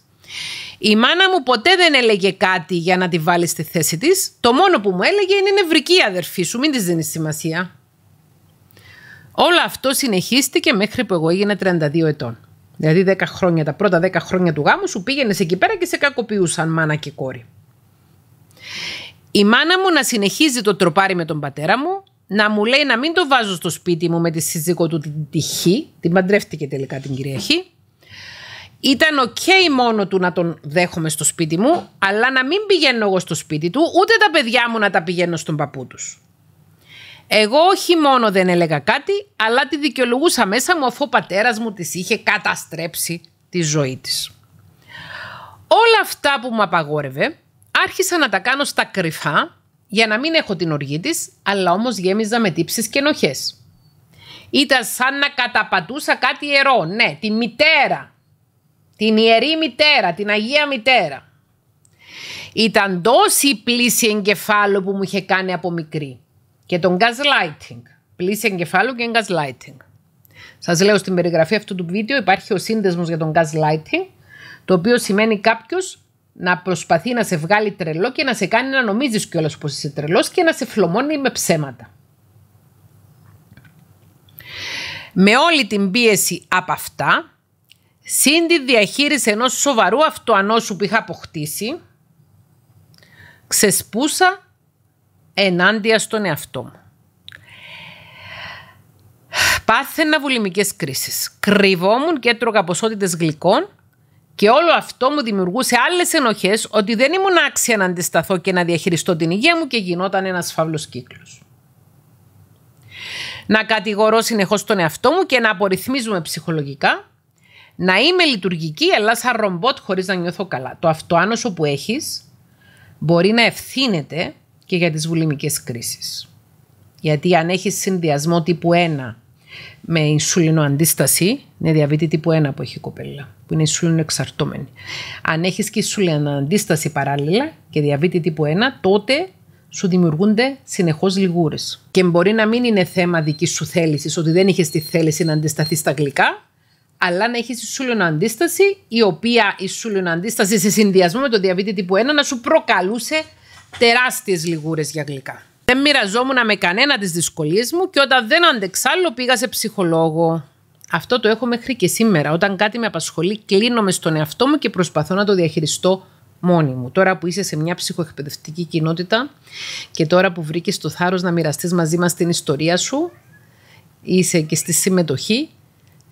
Η μάνα μου ποτέ δεν έλεγε κάτι για να τη βάλει στη θέση της. Το μόνο που μου έλεγε είναι νευρική η αδερφή σου, μην της δίνεις σημασία. Όλο αυτό συνεχίστηκε μέχρι που εγώ έγινα 32 ετών. Δηλαδή 10 χρόνια, τα πρώτα 10 χρόνια του γάμου σου πήγαινες εκεί πέρα και σε κακοποιούσαν μάνα και κόρη. Η μάνα μου να συνεχίζει το τροπάρι με τον πατέρα μου, να μου λέει να μην το βάζω στο σπίτι μου με τη σύζυγό του την τυχή, την παντρεύτηκε τελικά την κυρία Χ. Ήταν οκ μόνο του να τον δέχομαι στο σπίτι μου, αλλά να μην πηγαίνω εγώ στο σπίτι του, ούτε τα παιδιά μου να τα πηγαίνω στον παππού τους. Εγώ όχι μόνο δεν έλεγα κάτι, αλλά τη δικαιολογούσα μέσα μου αφού ο πατέρας μου της είχε καταστρέψει τη ζωή της. Όλα αυτά που μου απαγόρευε, Άρχισα να τα κάνω στα κρυφά για να μην έχω την οργή της, αλλά όμως γέμιζα με τύψεις και ενοχές. Ήταν σαν να καταπατούσα κάτι ιερό, ναι, τη μητέρα. Την ιερή μητέρα, την Αγία Μητέρα. Ήταν τόση η πλήση εγκεφάλου που μου είχε κάνει από μικρή. Και τον gaslighting. Πλήση εγκεφάλου και gaslighting. Σας λέω στην περιγραφή αυτού του βίντεο υπάρχει ο σύνδεσμος για τον gaslighting, το οποίο σημαίνει κάποιος να προσπαθεί να σε βγάλει τρελό και να σε κάνει να νομίζεις κιόλας πως είσαι τρελός και να σε φλωμώνει με ψέματα. Με όλη την πίεση από αυτά, συν τη διαχείριση ενός σοβαρού αυτοανόσου που είχα αποκτήσει, ξεσπούσα ενάντια στον εαυτό μου. Πάθαινα βουλημικές κρίσεις. Κρυβόμουν και έτρωγα ποσότητες γλυκών και όλο αυτό μου δημιουργούσε άλλες ενοχές ότι δεν ήμουν άξια να αντισταθώ και να διαχειριστώ την υγεία μου και γινόταν ένας φαύλος κύκλος. Να κατηγορώ συνεχώς τον εαυτό μου και να απορριθμίζουμε ψυχολογικά, να είμαι λειτουργική αλλά σαν ρομπότ χωρίς να νιώθω καλά. Το αυτοάνωσο που έχεις μπορεί να ευθύνεται και για τις βουλημικές κρίσεις. Γιατί αν έχεις συνδυασμό τύπου 1 με αντίσταση είναι διαβίτη τύπου 1 που έχει η κοπέλα, που είναι εξαρτώμενη. Αν έχεις και αντίσταση παράλληλα και διαβίτη τύπου 1, τότε σου δημιουργούνται συνεχώς λιγούρες. Και μπορεί να μην είναι θέμα δικής σου θέλησης, ότι δεν είχες τη θέληση να αντισταθείς στα γλυκά, αλλά να έχεις αντίσταση, η οποία αντίσταση σε συνδυασμό με το διαβίτη τύπου 1 να σου προκαλούσε τεράστιες λιγούρες για γλυκά. Δεν μοιραζόμουν με κανένα τις δυσκολίες μου και όταν δεν αντεξάλλω πήγα σε ψυχολόγο. Αυτό το έχω μέχρι και σήμερα. Όταν κάτι με απασχολεί, κλείνομαι στον εαυτό μου και προσπαθώ να το διαχειριστώ μόνη μου. Τώρα που είσαι σε μια ψυχοεκπαιδευτική κοινότητα και τώρα που βρήκες το θάρρος να μοιραστείς μαζί μας την ιστορία σου, είσαι και στη συμμετοχή,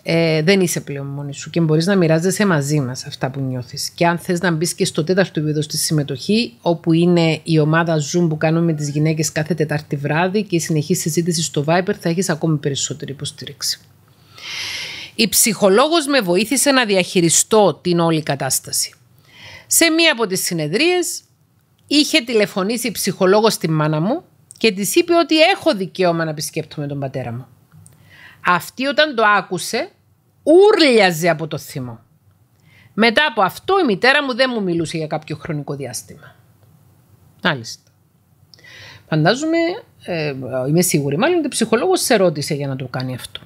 ε, δεν είσαι πλέον μόνη σου και μπορείς να μοιράζεσαι μαζί μας αυτά που νιώθεις. Και αν θες να μπεις και στο τέταρτο επίπεδο στη συμμετοχή, όπου είναι η ομάδα Zoom που κάνουμε με τις γυναίκες κάθε Τετάρτη βράδυ και η συνεχή συζήτηση στο Viper θα έχεις ακόμη περισσότερη υποστήριξη. Η ψυχολόγος με βοήθησε να διαχειριστώ την όλη κατάσταση. Σε μία από τις συνεδρίες είχε τηλεφωνήσει η ψυχολόγος στη μάνα μου και της είπε ότι έχω δικαίωμα να επισκέπτομαι τον πατέρα μου. Αυτή όταν το άκουσε, ούρλιαζε από το θυμό. Μετά από αυτό η μητέρα μου δεν μου μιλούσε για κάποιο χρονικό διάστημα. Αλιστα. Φαντάζομαι, ε, είμαι σίγουρη, μάλλον ότι ο ψυχολόγος σε ρώτησε για να το κάνει αυτό.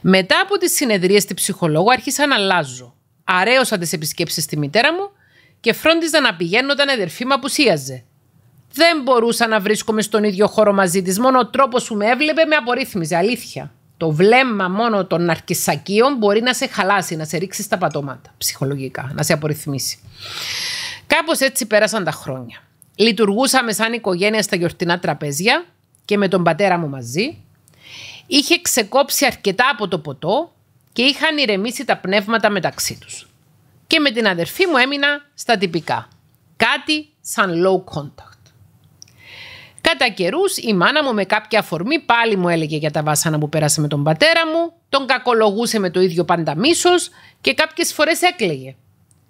Μετά από τις συνεδρίες του ψυχολόγου άρχισα να αλλάζω. Αρέωσα τις επισκέψεις στη μητέρα μου και φρόντιζα να πηγαίνω όταν η αδερφή μου απουσίαζε. Δεν μπορούσα να βρίσκομαι στον ίδιο χώρο μαζί της. Μόνο ο τρόπος που με έβλεπε με απορρίθμιζε. Αλήθεια. Το βλέμμα μόνο των ναρκισακίων μπορεί να σε χαλάσει, να σε ρίξει στα πατώματα ψυχολογικά, να σε απορριθμίσει. Κάπως έτσι πέρασαν τα χρόνια. Λειτουργούσαμε σαν οικογένεια στα γιορτινά τραπέζια και με τον πατέρα μου μαζί. Είχε ξεκόψει αρκετά από το ποτό και είχαν ηρεμήσει τα πνεύματα μεταξύ τους. Και με την αδερφή μου έμεινα στα τυπικά. Κάτι σαν low contact. Κατά καιρούς η μάνα μου με κάποια αφορμή πάλι μου έλεγε για τα βάσανα που πέρασε με τον πατέρα μου, τον κακολογούσε με το ίδιο πάντα μίσος και κάποιες φορές έκλαιγε.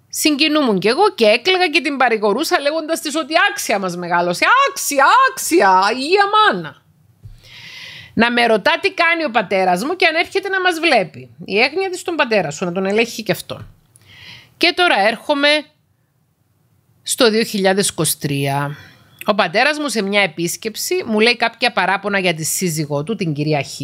Συγκινούμουν κι εγώ και έκλαιγα και την παρηγορούσα λέγοντας της ότι άξια μας μεγάλωσε. Άξια, άξια, Αγία Μάνα. Να με ρωτά τι κάνει ο πατέρας μου και αν έρχεται να μας βλέπει. Η έγνοια της στον πατέρα σου, να τον ελέγχει κι αυτόν. Και τώρα έρχομαι στο 2023. Ο πατέρας μου σε μια επίσκεψη μου λέει κάποια παράπονα για τη σύζυγό του, την κυρία Χ.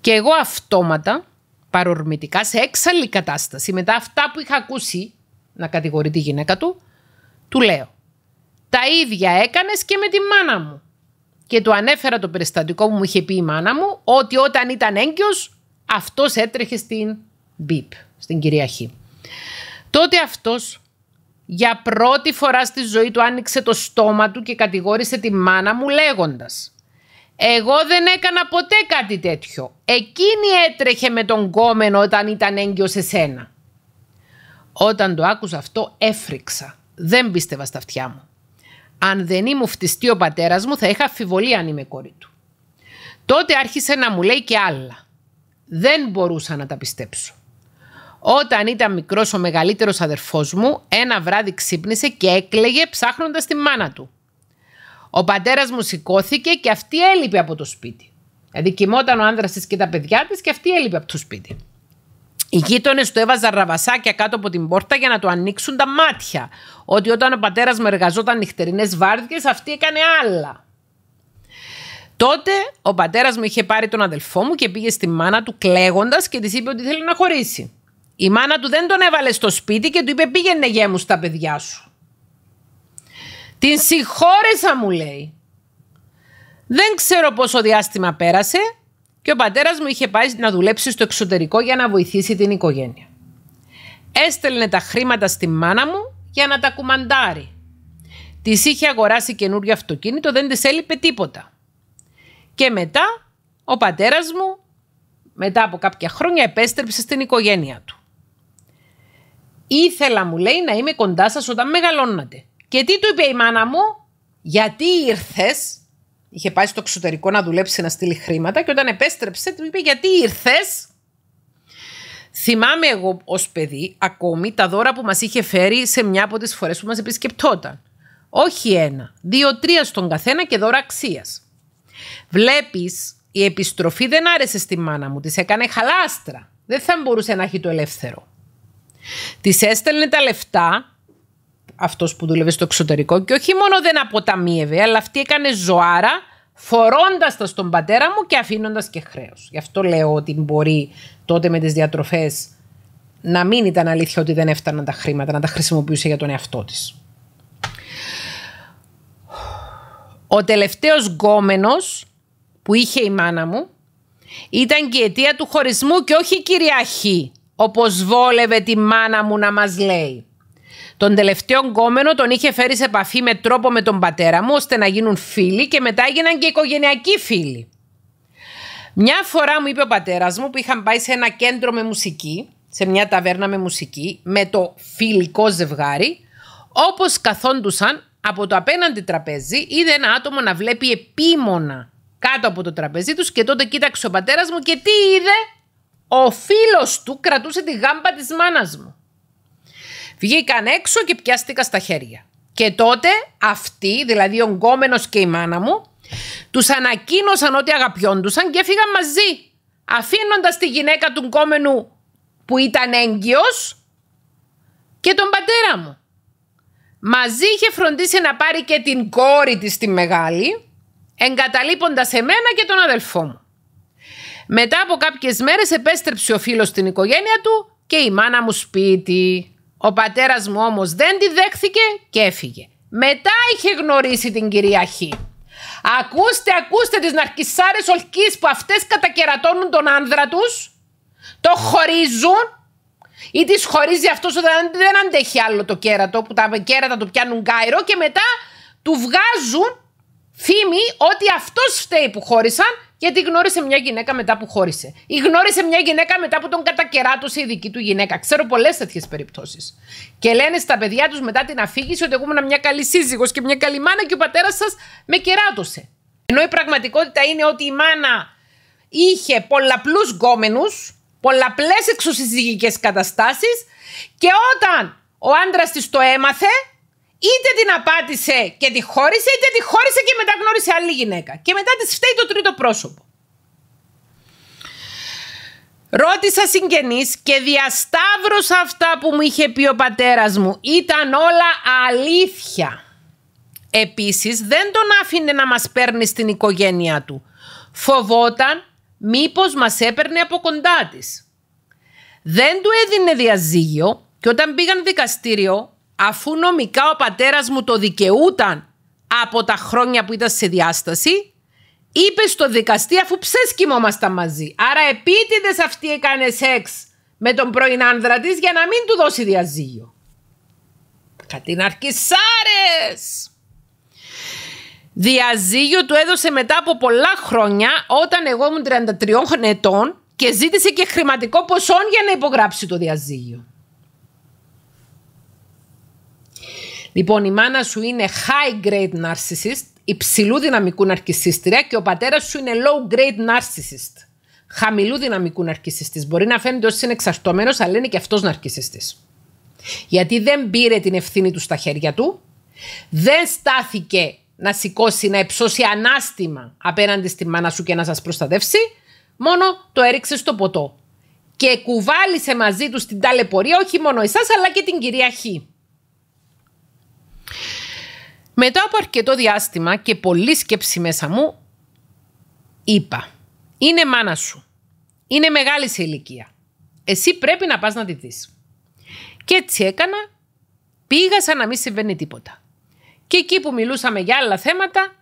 Και εγώ αυτόματα, παρορμητικά, σε έξαλλη κατάσταση, μετά αυτά που είχα ακούσει να κατηγορεί τη γυναίκα του, του λέω «Τα ίδια έκανες και με τη μάνα μου». Και του ανέφερα το περιστατικό που μου είχε πει η μάνα μου ότι όταν ήταν έγκυος αυτός έτρεχε στην μπιπ, στην κυρία Χ. Τότε αυτός για πρώτη φορά στη ζωή του άνοιξε το στόμα του και κατηγόρησε τη μάνα μου λέγοντας «Εγώ δεν έκανα ποτέ κάτι τέτοιο. Εκείνη έτρεχε με τον κόμενο όταν ήταν έγκυος εσένα». Όταν το άκουσα αυτό έφρυξα. Δεν πίστευα στα αυτιά μου. Αν δεν ήμουν φτιστή ο πατέρας μου θα είχα αφιβολία αν είμαι κόρη του. Τότε άρχισε να μου λέει και άλλα. Δεν μπορούσα να τα πιστέψω. Όταν ήταν μικρός ο μεγαλύτερος αδερφός μου, ένα βράδυ ξύπνησε και έκλαιγε ψάχνοντας τη μάνα του. Ο πατέρας μου σηκώθηκε και αυτή έλειπε από το σπίτι. Δηλαδή κοιμόταν ο άνδρας της και τα παιδιά της και αυτή έλειπε από το σπίτι. Οι γείτονες του έβαζαν ραβασάκια κάτω από την πόρτα για να του ανοίξουν τα μάτια. Ότι όταν ο πατέρας μου εργαζόταν νυχτερινές βάρδιες, αυτή έκανε άλλα. Τότε ο πατέρας μου είχε πάρει τον αδελφό μου και πήγε στη μάνα του κλαίγοντας και της είπε ότι θέλει να χωρίσει. Η μάνα του δεν τον έβαλε στο σπίτι και του είπε πήγαινε γέμου στα παιδιά σου. Την συγχώρεσα μου λέει. Δεν ξέρω πόσο διάστημα πέρασε και ο πατέρας μου είχε πάει να δουλέψει στο εξωτερικό για να βοηθήσει την οικογένεια. Έστελνε τα χρήματα στη μάνα μου για να τα κουμαντάρει. Της είχε αγοράσει καινούριο αυτοκίνητο, δεν της έλειπε τίποτα. Και μετά ο πατέρας μου μετά από κάποια χρόνια επέστρεψε στην οικογένεια του. Ήθελα, μου λέει, να είμαι κοντά σας όταν μεγαλώνατε. Και τι του είπε η μάνα μου, Γιατί ήρθες». Είχε πάει στο εξωτερικό να δουλέψει να στείλει χρήματα και όταν επέστρεψε του είπε γιατί ήρθες. Θυμάμαι εγώ ως παιδί ακόμη τα δώρα που μας είχε φέρει σε μια από τις φορές που μας επισκεπτόταν. Όχι ένα, δύο, τρία στον καθένα και δώρα αξίας. Βλέπεις, η επιστροφή δεν άρεσε στη μάνα μου, της έκανε χαλάστρα. Δεν θα μπορούσε να έχει το ελεύθερο. Της έστελνε τα λεφτά, αυτός που δούλευε στο εξωτερικό, και όχι μόνο δεν αποταμίευε, αλλά αυτή έκανε ζωάρα, φορώντας τα στον πατέρα μου και αφήνοντας και χρέος. Γι' αυτό λέω ότι μπορεί τότε με τις διατροφές να μην ήταν αλήθεια ότι δεν έφταναν τα χρήματα, να τα χρησιμοποιούσε για τον εαυτό της. Ο τελευταίος γκόμενος που είχε η μάνα μου ήταν και η αιτία του χωρισμού και όχι η όπως βόλευε τη μάνα μου να μας λέει. Τον τελευταίο κόμενο τον είχε φέρει σε επαφή με τρόπο με τον πατέρα μου ώστε να γίνουν φίλοι και μετά έγιναν και οικογενειακοί φίλοι. Μια φορά μου είπε ο πατέρας μου που είχαν πάει σε ένα κέντρο με μουσική, σε μια ταβέρνα με μουσική, με το φιλικό ζευγάρι, όπως καθόντουσαν από το απέναντι τραπέζι είδε ένα άτομο να βλέπει επίμονα κάτω από το τραπέζι τους και τότε κοίταξε ο πατέρας μου και τι είδε ο φίλος του κρατούσε τη γάμπα της μάνας μου. Βγήκαν έξω και πιάστηκα στα χέρια. Και τότε αυτοί, δηλαδή ο γκόμενος και η μάνα μου, τους ανακοίνωσαν ότι αγαπιόντουσαν και έφυγαν μαζί. Αφήνοντας τη γυναίκα του γκόμενου που ήταν έγκυος και τον πατέρα μου. Μαζί είχε φροντίσει να πάρει και την κόρη της τη μεγάλη, εγκαταλείποντας εμένα και τον αδελφό μου. Μετά από κάποιες μέρες επέστρεψε ο φίλος στην οικογένεια του και η μάνα μου σπίτι. Ο πατέρας μου όμως δεν τη δέχθηκε και έφυγε. Μετά είχε γνωρίσει την κυρία Χ. Ακούστε, ακούστε τις ναρκισάρες ολκής που αυτές κατακερατώνουν τον άνδρα τους, το χωρίζουν ή τις χωρίζει αυτός όταν δεν αντέχει άλλο το κέρατο που τα κέρατα το πιάνουν κάιρο και μετά του βγάζουν φήμη ότι αυτός φταίει που χώρισαν γιατί γνώρισε μια γυναίκα μετά που χώρισε. Ή γνώρισε μια γυναίκα μετά που τον κατακεράτωσε η δική του γυναίκα. Ξέρω πολλές τέτοιες περιπτώσεις. Και λένε στα παιδιά τους μετά την αφήγηση ότι εγώ ήμουν μια καλή σύζυγος και μια καλή μάνα και ο πατέρας σας με κεράτωσε. Ενώ η πραγματικότητα είναι ότι η μάνα είχε πολλαπλούς γκόμενους, πολλαπλές εξωσυζυγικές καταστάσεις και όταν ο άντρας της το έμαθε, είτε την απάτησε και τη χώρισε, είτε τη χώρισε και μετά γνώρισε άλλη γυναίκα. Και μετά της φταίει το τρίτο πρόσωπο. Ρώτησα συγγενείς και διασταύρωσα αυτά που μου είχε πει ο πατέρας μου. Ήταν όλα αλήθεια. Επίσης δεν τον άφηνε να μας παίρνει στην οικογένειά του. Φοβόταν μήπως μας έπαιρνε από κοντά της. Δεν του έδινε διαζύγιο και όταν πήγαν δικαστήριο αφού νομικά ο πατέρας μου το δικαιούταν από τα χρόνια που ήταν σε διάσταση, είπε στο δικαστή αφού ψέσκυμόμασταν μαζί. Άρα επίτηδες αυτή έκανε σεξ με τον πρώην άνδρα της για να μην του δώσει διαζύγιο. Σάρες! Διαζύγιο του έδωσε μετά από πολλά χρόνια όταν εγώ ήμουν 33 ετών και ζήτησε και χρηματικό ποσό για να υπογράψει το διαζύγιο. Λοιπόν, η μάνα σου είναι high grade narcissist, υψηλού δυναμικού ναρκισίστρια και ο πατέρας σου είναι low grade narcissist. Χαμηλού δυναμικού ναρκισιστή. Μπορεί να φαίνεται ως είναι εξαρτώμενο, αλλά είναι και αυτός ναρκισιστή. Γιατί δεν πήρε την ευθύνη του στα χέρια του, δεν στάθηκε να σηκώσει, να υψώσει ανάστημα απέναντι στη μάνα σου και να σας προστατεύσει, μόνο το έριξε στο ποτό. Και κουβάλισε μαζί του στην ταλαιπωρία όχι μόνο εσάς, αλλά και την κυρία Χ. Μετά από αρκετό διάστημα και πολλή σκέψη μέσα μου, είπα «Είναι μάνα σου, είναι μεγάλη σε ηλικία, εσύ πρέπει να πας να τη δεις». Και έτσι έκανα, πήγα σαν να μην συμβαίνει τίποτα. Και εκεί που μιλούσαμε για άλλα θέματα,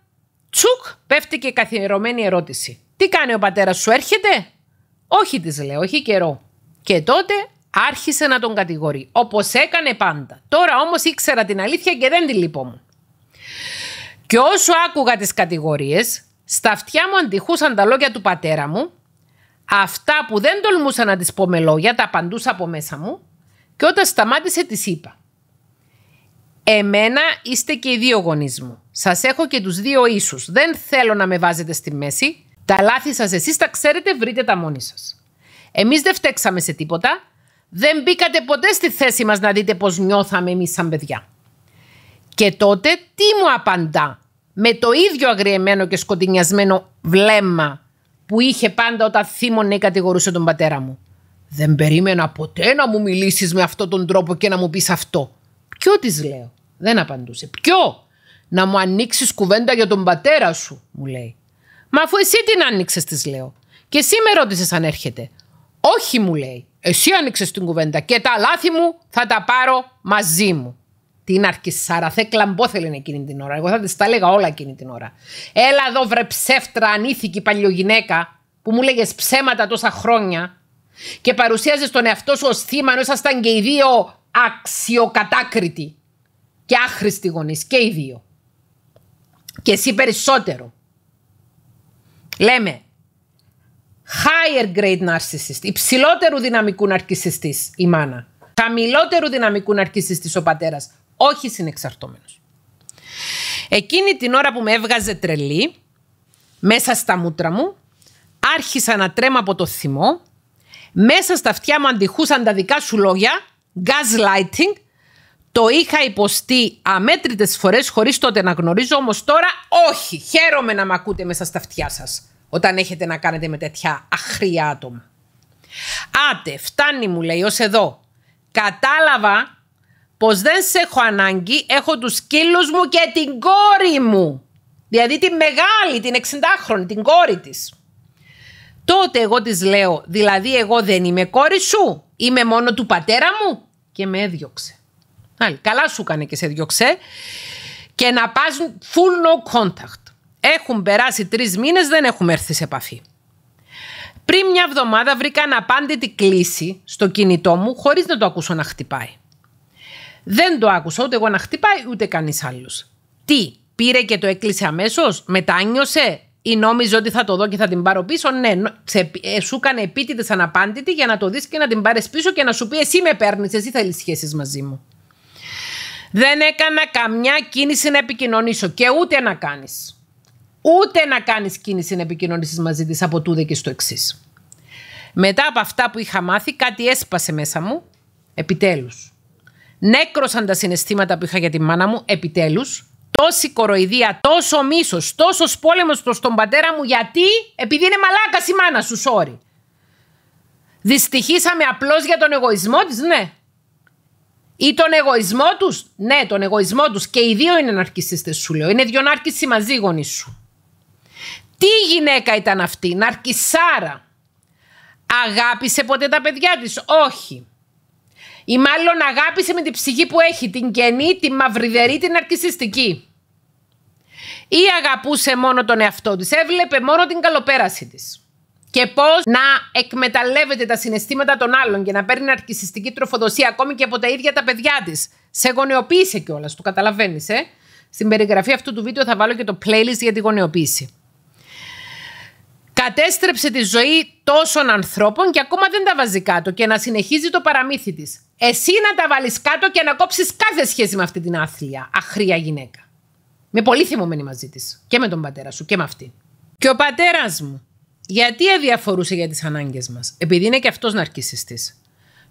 τσουκ, πέφτει και καθιερωμένη ερώτηση. Τι κάνει ο πατέρας σου, έρχεται. Όχι, της λέω, «όχι καιρό. Και τότε άρχισε να τον κατηγορεί, όπως έκανε πάντα. Τώρα όμως ήξερα την αλήθεια και δεν τη λυπόμουν. Και όσο άκουγα τις κατηγορίες, στα αυτιά μου αντιχούσαν τα λόγια του πατέρα μου, αυτά που δεν τολμούσα να τις πω με λόγια, τα απαντούσα από μέσα μου και όταν σταμάτησε τις είπα. Εμένα είστε και οι δύο γονείς μου. Σας έχω και τους δύο ίσους. Δεν θέλω να με βάζετε στη μέση. Τα λάθη σας εσείς τα ξέρετε, βρείτε τα μόνοι σας. Εμείς δεν φταίξαμε σε τίποτα. Δεν μπήκατε ποτέ στη θέση μας να δείτε πώς νιώθαμε εμείς σαν παιδιά. Και τότε τι μου απαντά με το ίδιο αγριεμένο και σκοτεινιασμένο βλέμμα που είχε πάντα όταν θύμωνε ή κατηγορούσε τον πατέρα μου. Δεν περίμενα ποτέ να μου μιλήσεις με αυτόν τον τρόπο και να μου πεις αυτό. Ποιο της λέω. Δεν απαντούσε. Ποιο. Να μου ανοίξεις κουβέντα για τον πατέρα σου, μου λέει. Μα αφού εσύ την άνοιξες, της λέω. Και εσύ με ρώτησες αν έρχεται. Όχι, μου λέει. Εσύ άνοιξες την κουβέντα και τα λάθη μου θα τα πάρω μαζί μου την Αρκισάρα. έκλαμπο θέλει εκείνη την ώρα. Εγώ θα της τα έλεγα όλα εκείνη την ώρα. Έλα εδώ βρε ψεύτρα ανήθικη παλιογυναίκα που μου λέγες ψέματα τόσα χρόνια και παρουσίαζε τον εαυτό σου ως θύμα ενώ ήσασταν και οι δύο αξιοκατάκριτοι και άχρηστοι γονείς και οι δύο. Και εσύ περισσότερο. Λέμε, higher grade narcissist, υψηλότερου δυναμικού ναρκισιστής η μάνα, χαμηλότερου δυναμικού ναρκισιστής ο πατέρας όχι συνεξαρτώμενος. Εκείνη την ώρα που με έβγαζε τρελή, μέσα στα μούτρα μου, άρχισα να τρέμω από το θυμό, μέσα στα αυτιά μου αντιχούσαν τα δικά σου λόγια, gaslighting, το είχα υποστεί αμέτρητες φορές χωρίς τότε να γνωρίζω, όμως τώρα όχι. Χαίρομαι να με ακούτε μέσα στα αυτιά σας, όταν έχετε να κάνετε με τέτοια αχρία άτομα. Άτε, φτάνει μου λέει ως εδώ. Κατάλαβα Πώ δεν σε έχω ανάγκη, έχω τους σκύλους μου και την κόρη μου. Δηλαδή την μεγάλη, την 60χρονη, την κόρη της. Τότε εγώ της λέω, δηλαδή εγώ δεν είμαι κόρη σου, είμαι μόνο του πατέρα μου και με έδιωξε. Άλλη, καλά σου έκανε και σε έδιωξε και να πας full no contact. Έχουν περάσει τρεις μήνες, δεν έχουμε έρθει σε επαφή. Πριν μια εβδομάδα βρήκα αναπάντητη κλίση στο κινητό μου χωρίς να το ακούσω να χτυπάει. Δεν το άκουσα ούτε εγώ να χτυπάει ούτε κανείς άλλος. Τι, πήρε και το έκλεισε αμέσως, μετάνιωσε ή νόμιζε ότι θα το δω και θα την πάρω πίσω. Ναι, σε, ε, σου έκανε επίτηδε αναπάντητη για να το δεις και να την πάρεις πίσω και να σου πει: Εσύ με παίρνεις, εσύ θέλεις σχέσεις μαζί μου. Δεν έκανα καμιά κίνηση να επικοινωνήσω και ούτε να κάνεις. Ούτε να κάνεις κίνηση να επικοινωνήσεις μαζί της από τούδε και στο εξής. Μετά από αυτά που είχα μάθει, κάτι έσπασε μέσα μου. επιτέλους νέκρωσαν τα συναισθήματα που είχα για τη μάνα μου, επιτέλους. Τόση κοροϊδία, τόσο μίσος, τόσο πόλεμο προς τον πατέρα μου, γιατί επειδή είναι μαλάκας η μάνα σου, sorry. Δυστυχήσαμε απλώς για τον εγωισμό της, ναι. Ή τον εγωισμό τους, ναι, τον εγωισμό τους. Και οι δύο είναι ναρκιστέ, σου λέω. Είναι δύο ναρκιστέ μαζί γονείς σου. Τι γυναίκα ήταν αυτή, ναρκισάρα. Αγάπησε ποτέ τα παιδιά της, όχι. Ή μάλλον αγάπησε με την ψυχή που έχει, την κενή, τη μαυριδερή, την αρκισιστική. Ή αγαπούσε μόνο τον εαυτό της, έβλεπε μόνο την καλοπέραση της. Και πώς να εκμεταλλεύεται τα συναισθήματα των άλλων και να παίρνει αρκισιστική τροφοδοσία ακόμη και από τα ίδια τα παιδιά της. Σε γονεοποίησε κιόλας, το καταλαβαίνεις, ε. Στην περιγραφή αυτού του βίντεο θα βάλω και το playlist για τη γονεοποίηση. Κατέστρεψε τη ζωή τόσων ανθρώπων και ακόμα δεν τα βάζει κάτω και να συνεχίζει το παραμύθι της. Εσύ να τα βάλεις κάτω και να κόψεις κάθε σχέση με αυτή την άθλια, αχρία γυναίκα. Με πολύ θυμωμένη μαζί της. Και με τον πατέρα σου και με αυτή. Και ο πατέρας μου. Γιατί αδιαφορούσε για τις ανάγκες μας. Επειδή είναι και αυτός ναρκισιστής.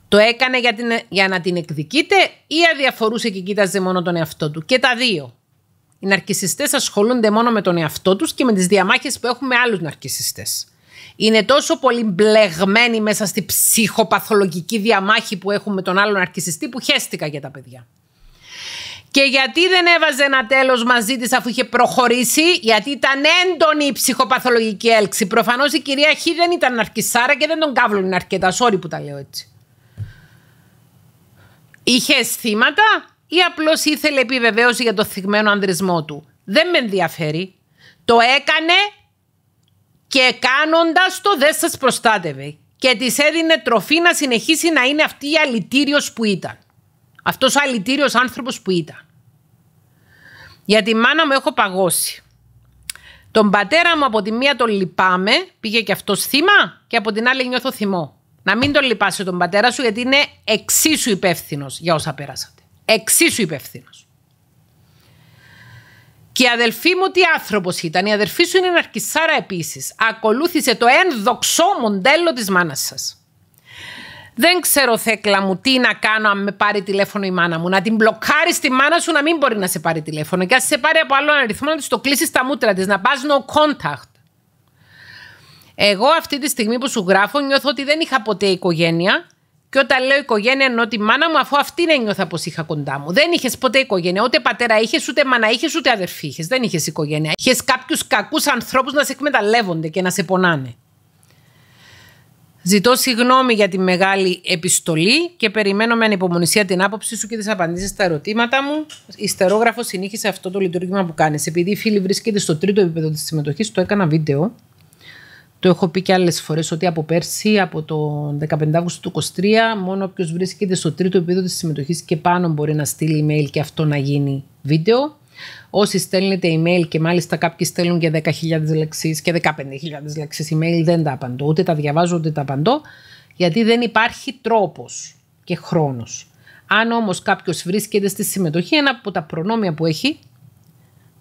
Το έκανε για, την, για να την εκδικείται ή αδιαφορούσε και κοίταζε μόνο τον εαυτό του. Και τα δύο. Οι ναρκισιστές ασχολούνται μόνο με τον εαυτό τους και με τις διαμάχες που έχουν με άλλους ναρκισιστές. Είναι τόσο πολύ μπλεγμένοι μέσα στη ψυχοπαθολογική διαμάχη που έχουν με τον άλλο ναρκισιστή που χέστηκα για τα παιδιά. Και γιατί δεν έβαζε ένα τέλος μαζί της αφού είχε προχωρήσει, Γιατί ήταν έντονη η ψυχοπαθολογική έλξη. Προφανώς η κυρία Χ δεν ήταν ναρκισάρα και δεν τον κάβλωνε αρκετά. Sorry που τα λέω έτσι. Είχε αισθήματα, ή απλώς ήθελε επιβεβαίωση για το θυγμένο ανδρισμό του. Δεν με ενδιαφέρει. Το έκανε και κάνοντας το δεν σας προστάτευε και της έδινε τροφή να συνεχίσει να είναι αυτή η αλητήριος που ήταν. Αυτός ο αλητήριος άνθρωπος που ήταν. Γιατί τη μάνα μου έχω παγώσει. Τον πατέρα μου από τη μία τον λυπάμαι, πήγε και αυτός θύμα, και από την άλλη νιώθω θυμό. Να μην τον λυπάσαι τον πατέρα σου, γιατί είναι εξίσου υπεύθυνος για όσα πέρασατε εξίσου υπεύθυνο. Και η αδελφή μου τι άνθρωπος ήταν, η αδελφή σου είναι Ναρκισάρα επίσης. Ακολούθησε το ένδοξό μοντέλο της μάνας σας. Δεν ξέρω, Θέκλα μου, τι να κάνω αν με πάρει τηλέφωνο η μάνα μου. Να την μπλοκάρεις τη μάνα σου να μην μπορεί να σε πάρει τηλέφωνο. Και ας σε πάρει από άλλο αριθμό, να της το κλείσεις τα μούτρα της, να πας no contact. Εγώ αυτή τη στιγμή που σου γράφω νιώθω ότι δεν είχα ποτέ οικογένεια και όταν λέω οικογένεια, εννοώ τη μάνα μου, αφού αυτήν ένιωθα πως είχα κοντά μου. Δεν είχες ποτέ οικογένεια. Ούτε πατέρα είχες, ούτε μάνα είχες, ούτε αδερφή είχες. Δεν είχες οικογένεια. Είχες κάποιους κακούς ανθρώπους να σε εκμεταλλεύονται και να σε πονάνε. Ζητώ συγγνώμη για τη μεγάλη επιστολή και περιμένω με ανυπομονησία την άποψή σου και τις απαντήσεις στα ερωτήματα μου. Ιστερόγραφο συνήθισε αυτό το λειτουργήμα που κάνεις. Επειδή η φίλη βρίσκεται στο τρίτο επίπεδο της συμμετοχής, το έκανα βίντεο το έχω πει και άλλες φορές ότι από πέρσι, από τον 15 Αύγουστο του 23, μόνο όποιος βρίσκεται στο τρίτο επίπεδο της συμμετοχής και πάνω μπορεί να στείλει email και αυτό να γίνει βίντεο. Όσοι στέλνετε email και μάλιστα κάποιοι στέλνουν και 10.000 λέξεις και 15.000 λέξεις email, δεν τα απαντώ. Ούτε τα διαβάζω, ούτε τα απαντώ, γιατί δεν υπάρχει τρόπος και χρόνος. Αν όμως κάποιος βρίσκεται στη συμμετοχή, ένα από τα προνόμια που έχει,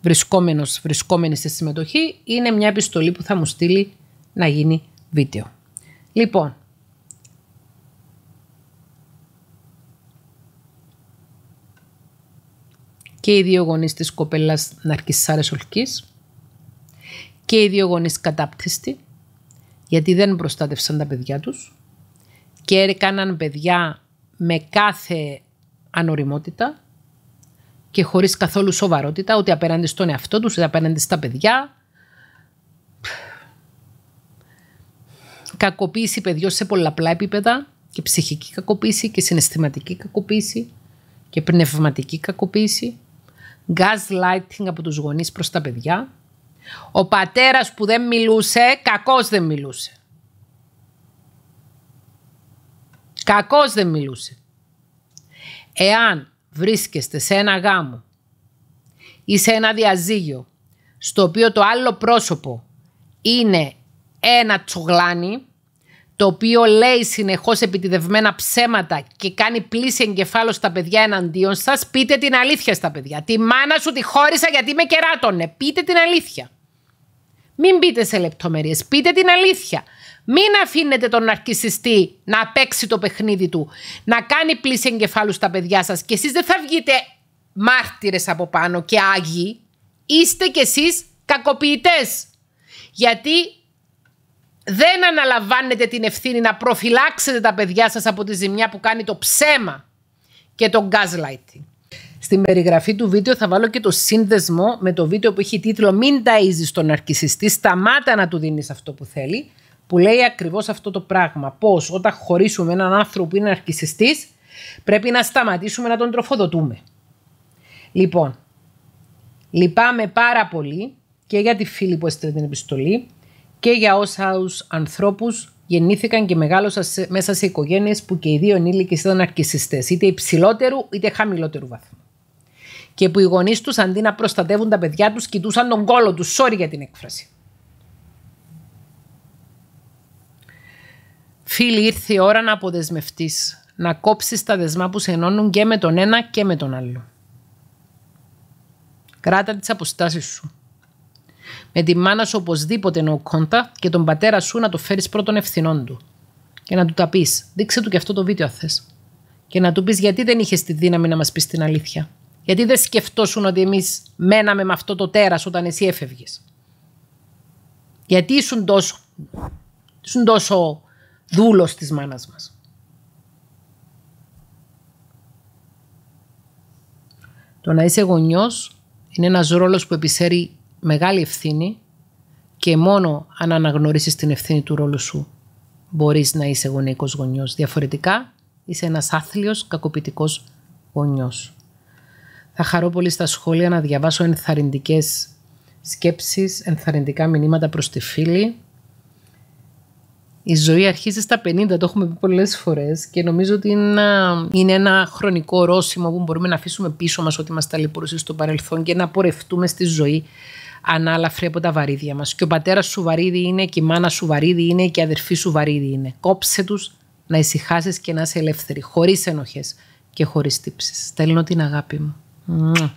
βρισκόμενος, βρισκόμενη στη συμμετοχή, είναι μια επιστολή που θα μου στείλει να γίνει βίντεο. Λοιπόν, και οι δύο γονείς της κοπέλας Ναρκισσάρες Ολκής και οι δύο γονείς κατάπτυστοι γιατί δεν προστάτευσαν τα παιδιά τους και έκαναν παιδιά με κάθε ανοριμότητα και χωρίς καθόλου σοβαρότητα ούτε απέναντι στον εαυτό τους, ούτε απέναντι στα παιδιά, κακοποίηση παιδιών σε πολλαπλά επίπεδα και ψυχική κακοποίηση και συναισθηματική κακοποίηση και πνευματική κακοποίηση, gaslighting από τους γονείς προς τα παιδιά, ο πατέρας που δεν μιλούσε, κακός δεν μιλούσε. Κακός δεν μιλούσε. Εάν βρίσκεστε σε ένα γάμο ή σε ένα διαζύγιο στο οποίο το άλλο πρόσωπο είναι ένα τσουγλάνι το οποίο λέει συνεχώς επιτιδευμένα ψέματα και κάνει πλήση εγκεφάλου στα παιδιά εναντίον σας, πείτε την αλήθεια στα παιδιά. Τη μάνα σου τη χώρισα γιατί με κεράτωνε. Πείτε την αλήθεια. Μην μπείτε σε λεπτομέρειες, πείτε την αλήθεια. Μην αφήνετε τον αρχισιστή να παίξει το παιχνίδι του, να κάνει πλήση εγκεφάλου στα παιδιά σας και εσείς δεν θα βγείτε μάρτυρες από πάνω και άγιοι, είστε κι εσείς κακοποιητές. Γιατί δεν αναλαμβάνετε την ευθύνη να προφυλάξετε τα παιδιά σας από τη ζημιά που κάνει το ψέμα και το gaslighting. Στην περιγραφή του βίντεο θα βάλω και το σύνδεσμο με το βίντεο που έχει τίτλο «Μην ταΐζεις τον αρκισιστή, σταμάτα να του δίνεις αυτό που θέλει» που λέει ακριβώς αυτό το πράγμα. Πώς όταν χωρίσουμε έναν άνθρωπο που είναι αρκισιστής πρέπει να σταματήσουμε να τον τροφοδοτούμε. Λοιπόν, λυπάμαι πάρα πολύ και για τη φίλη που έστειλε την επιστολή και για όσα ανθρώπους γεννήθηκαν και μεγάλωσαν μέσα σε οικογένειες που και οι δύο ενήλικες ήταν αρκισιστές, είτε υψηλότερου είτε χαμηλότερου βαθμού. Και που οι γονείς τους αντί να προστατεύουν τα παιδιά τους, κοιτούσαν τον κόλο τους. Sorry για την έκφραση. Φίλοι, ήρθε η ώρα να αποδεσμευτείς, να κόψεις τα δεσμά που σε ενώνουν και με τον ένα και με τον άλλο. Κράτα τις αποστάσεις σου με τη μάνα σου οπωσδήποτε no contact και τον πατέρα σου να το φέρεις πρώτον ευθυνών του. Και να του τα πεις. Δείξε του και αυτό το βίντεο, αν θες. Και να του πεις γιατί δεν είχες τη δύναμη να μας πεις την αλήθεια. Γιατί δεν σκεφτόσουν ότι εμείς μέναμε με αυτό το τέρας όταν εσύ έφευγες. Γιατί ήσουν τόσο, ήσουν τόσο δούλος της μάνας μας. Το να είσαι γονιός είναι ένας ρόλος που επισέρει μεγάλη ευθύνη και μόνο αν αναγνωρίσεις την ευθύνη του ρόλου σου μπορείς να είσαι γονεϊκός γονιός. Διαφορετικά είσαι ένας άθλιος κακοποιητικός γονιός. Θα χαρώ πολύ στα σχόλια να διαβάσω ενθαρρυντικές σκέψεις, ενθαρρυντικά μηνύματα προς τη φίλη. Η ζωή αρχίζει στα 50, το έχουμε πει πολλές φορές και νομίζω ότι είναι ένα χρονικό ορόσημο που μπορούμε να αφήσουμε πίσω μας ότι μας ταλαιπωρούσε στο παρελθόν και να πορευτούμε στη ζωή ανάλαφρη από τα βαρύδια μας. Και ο πατέρας σου βαρύδι είναι, και η μάνα σου βαρύδι είναι, και η αδερφή σου βαρύδι είναι. Κόψε τους να ησυχάσεις και να είσαι ελεύθερη, χωρίς ενοχές και χωρίς τύψεις. Στέλνω την αγάπη μου.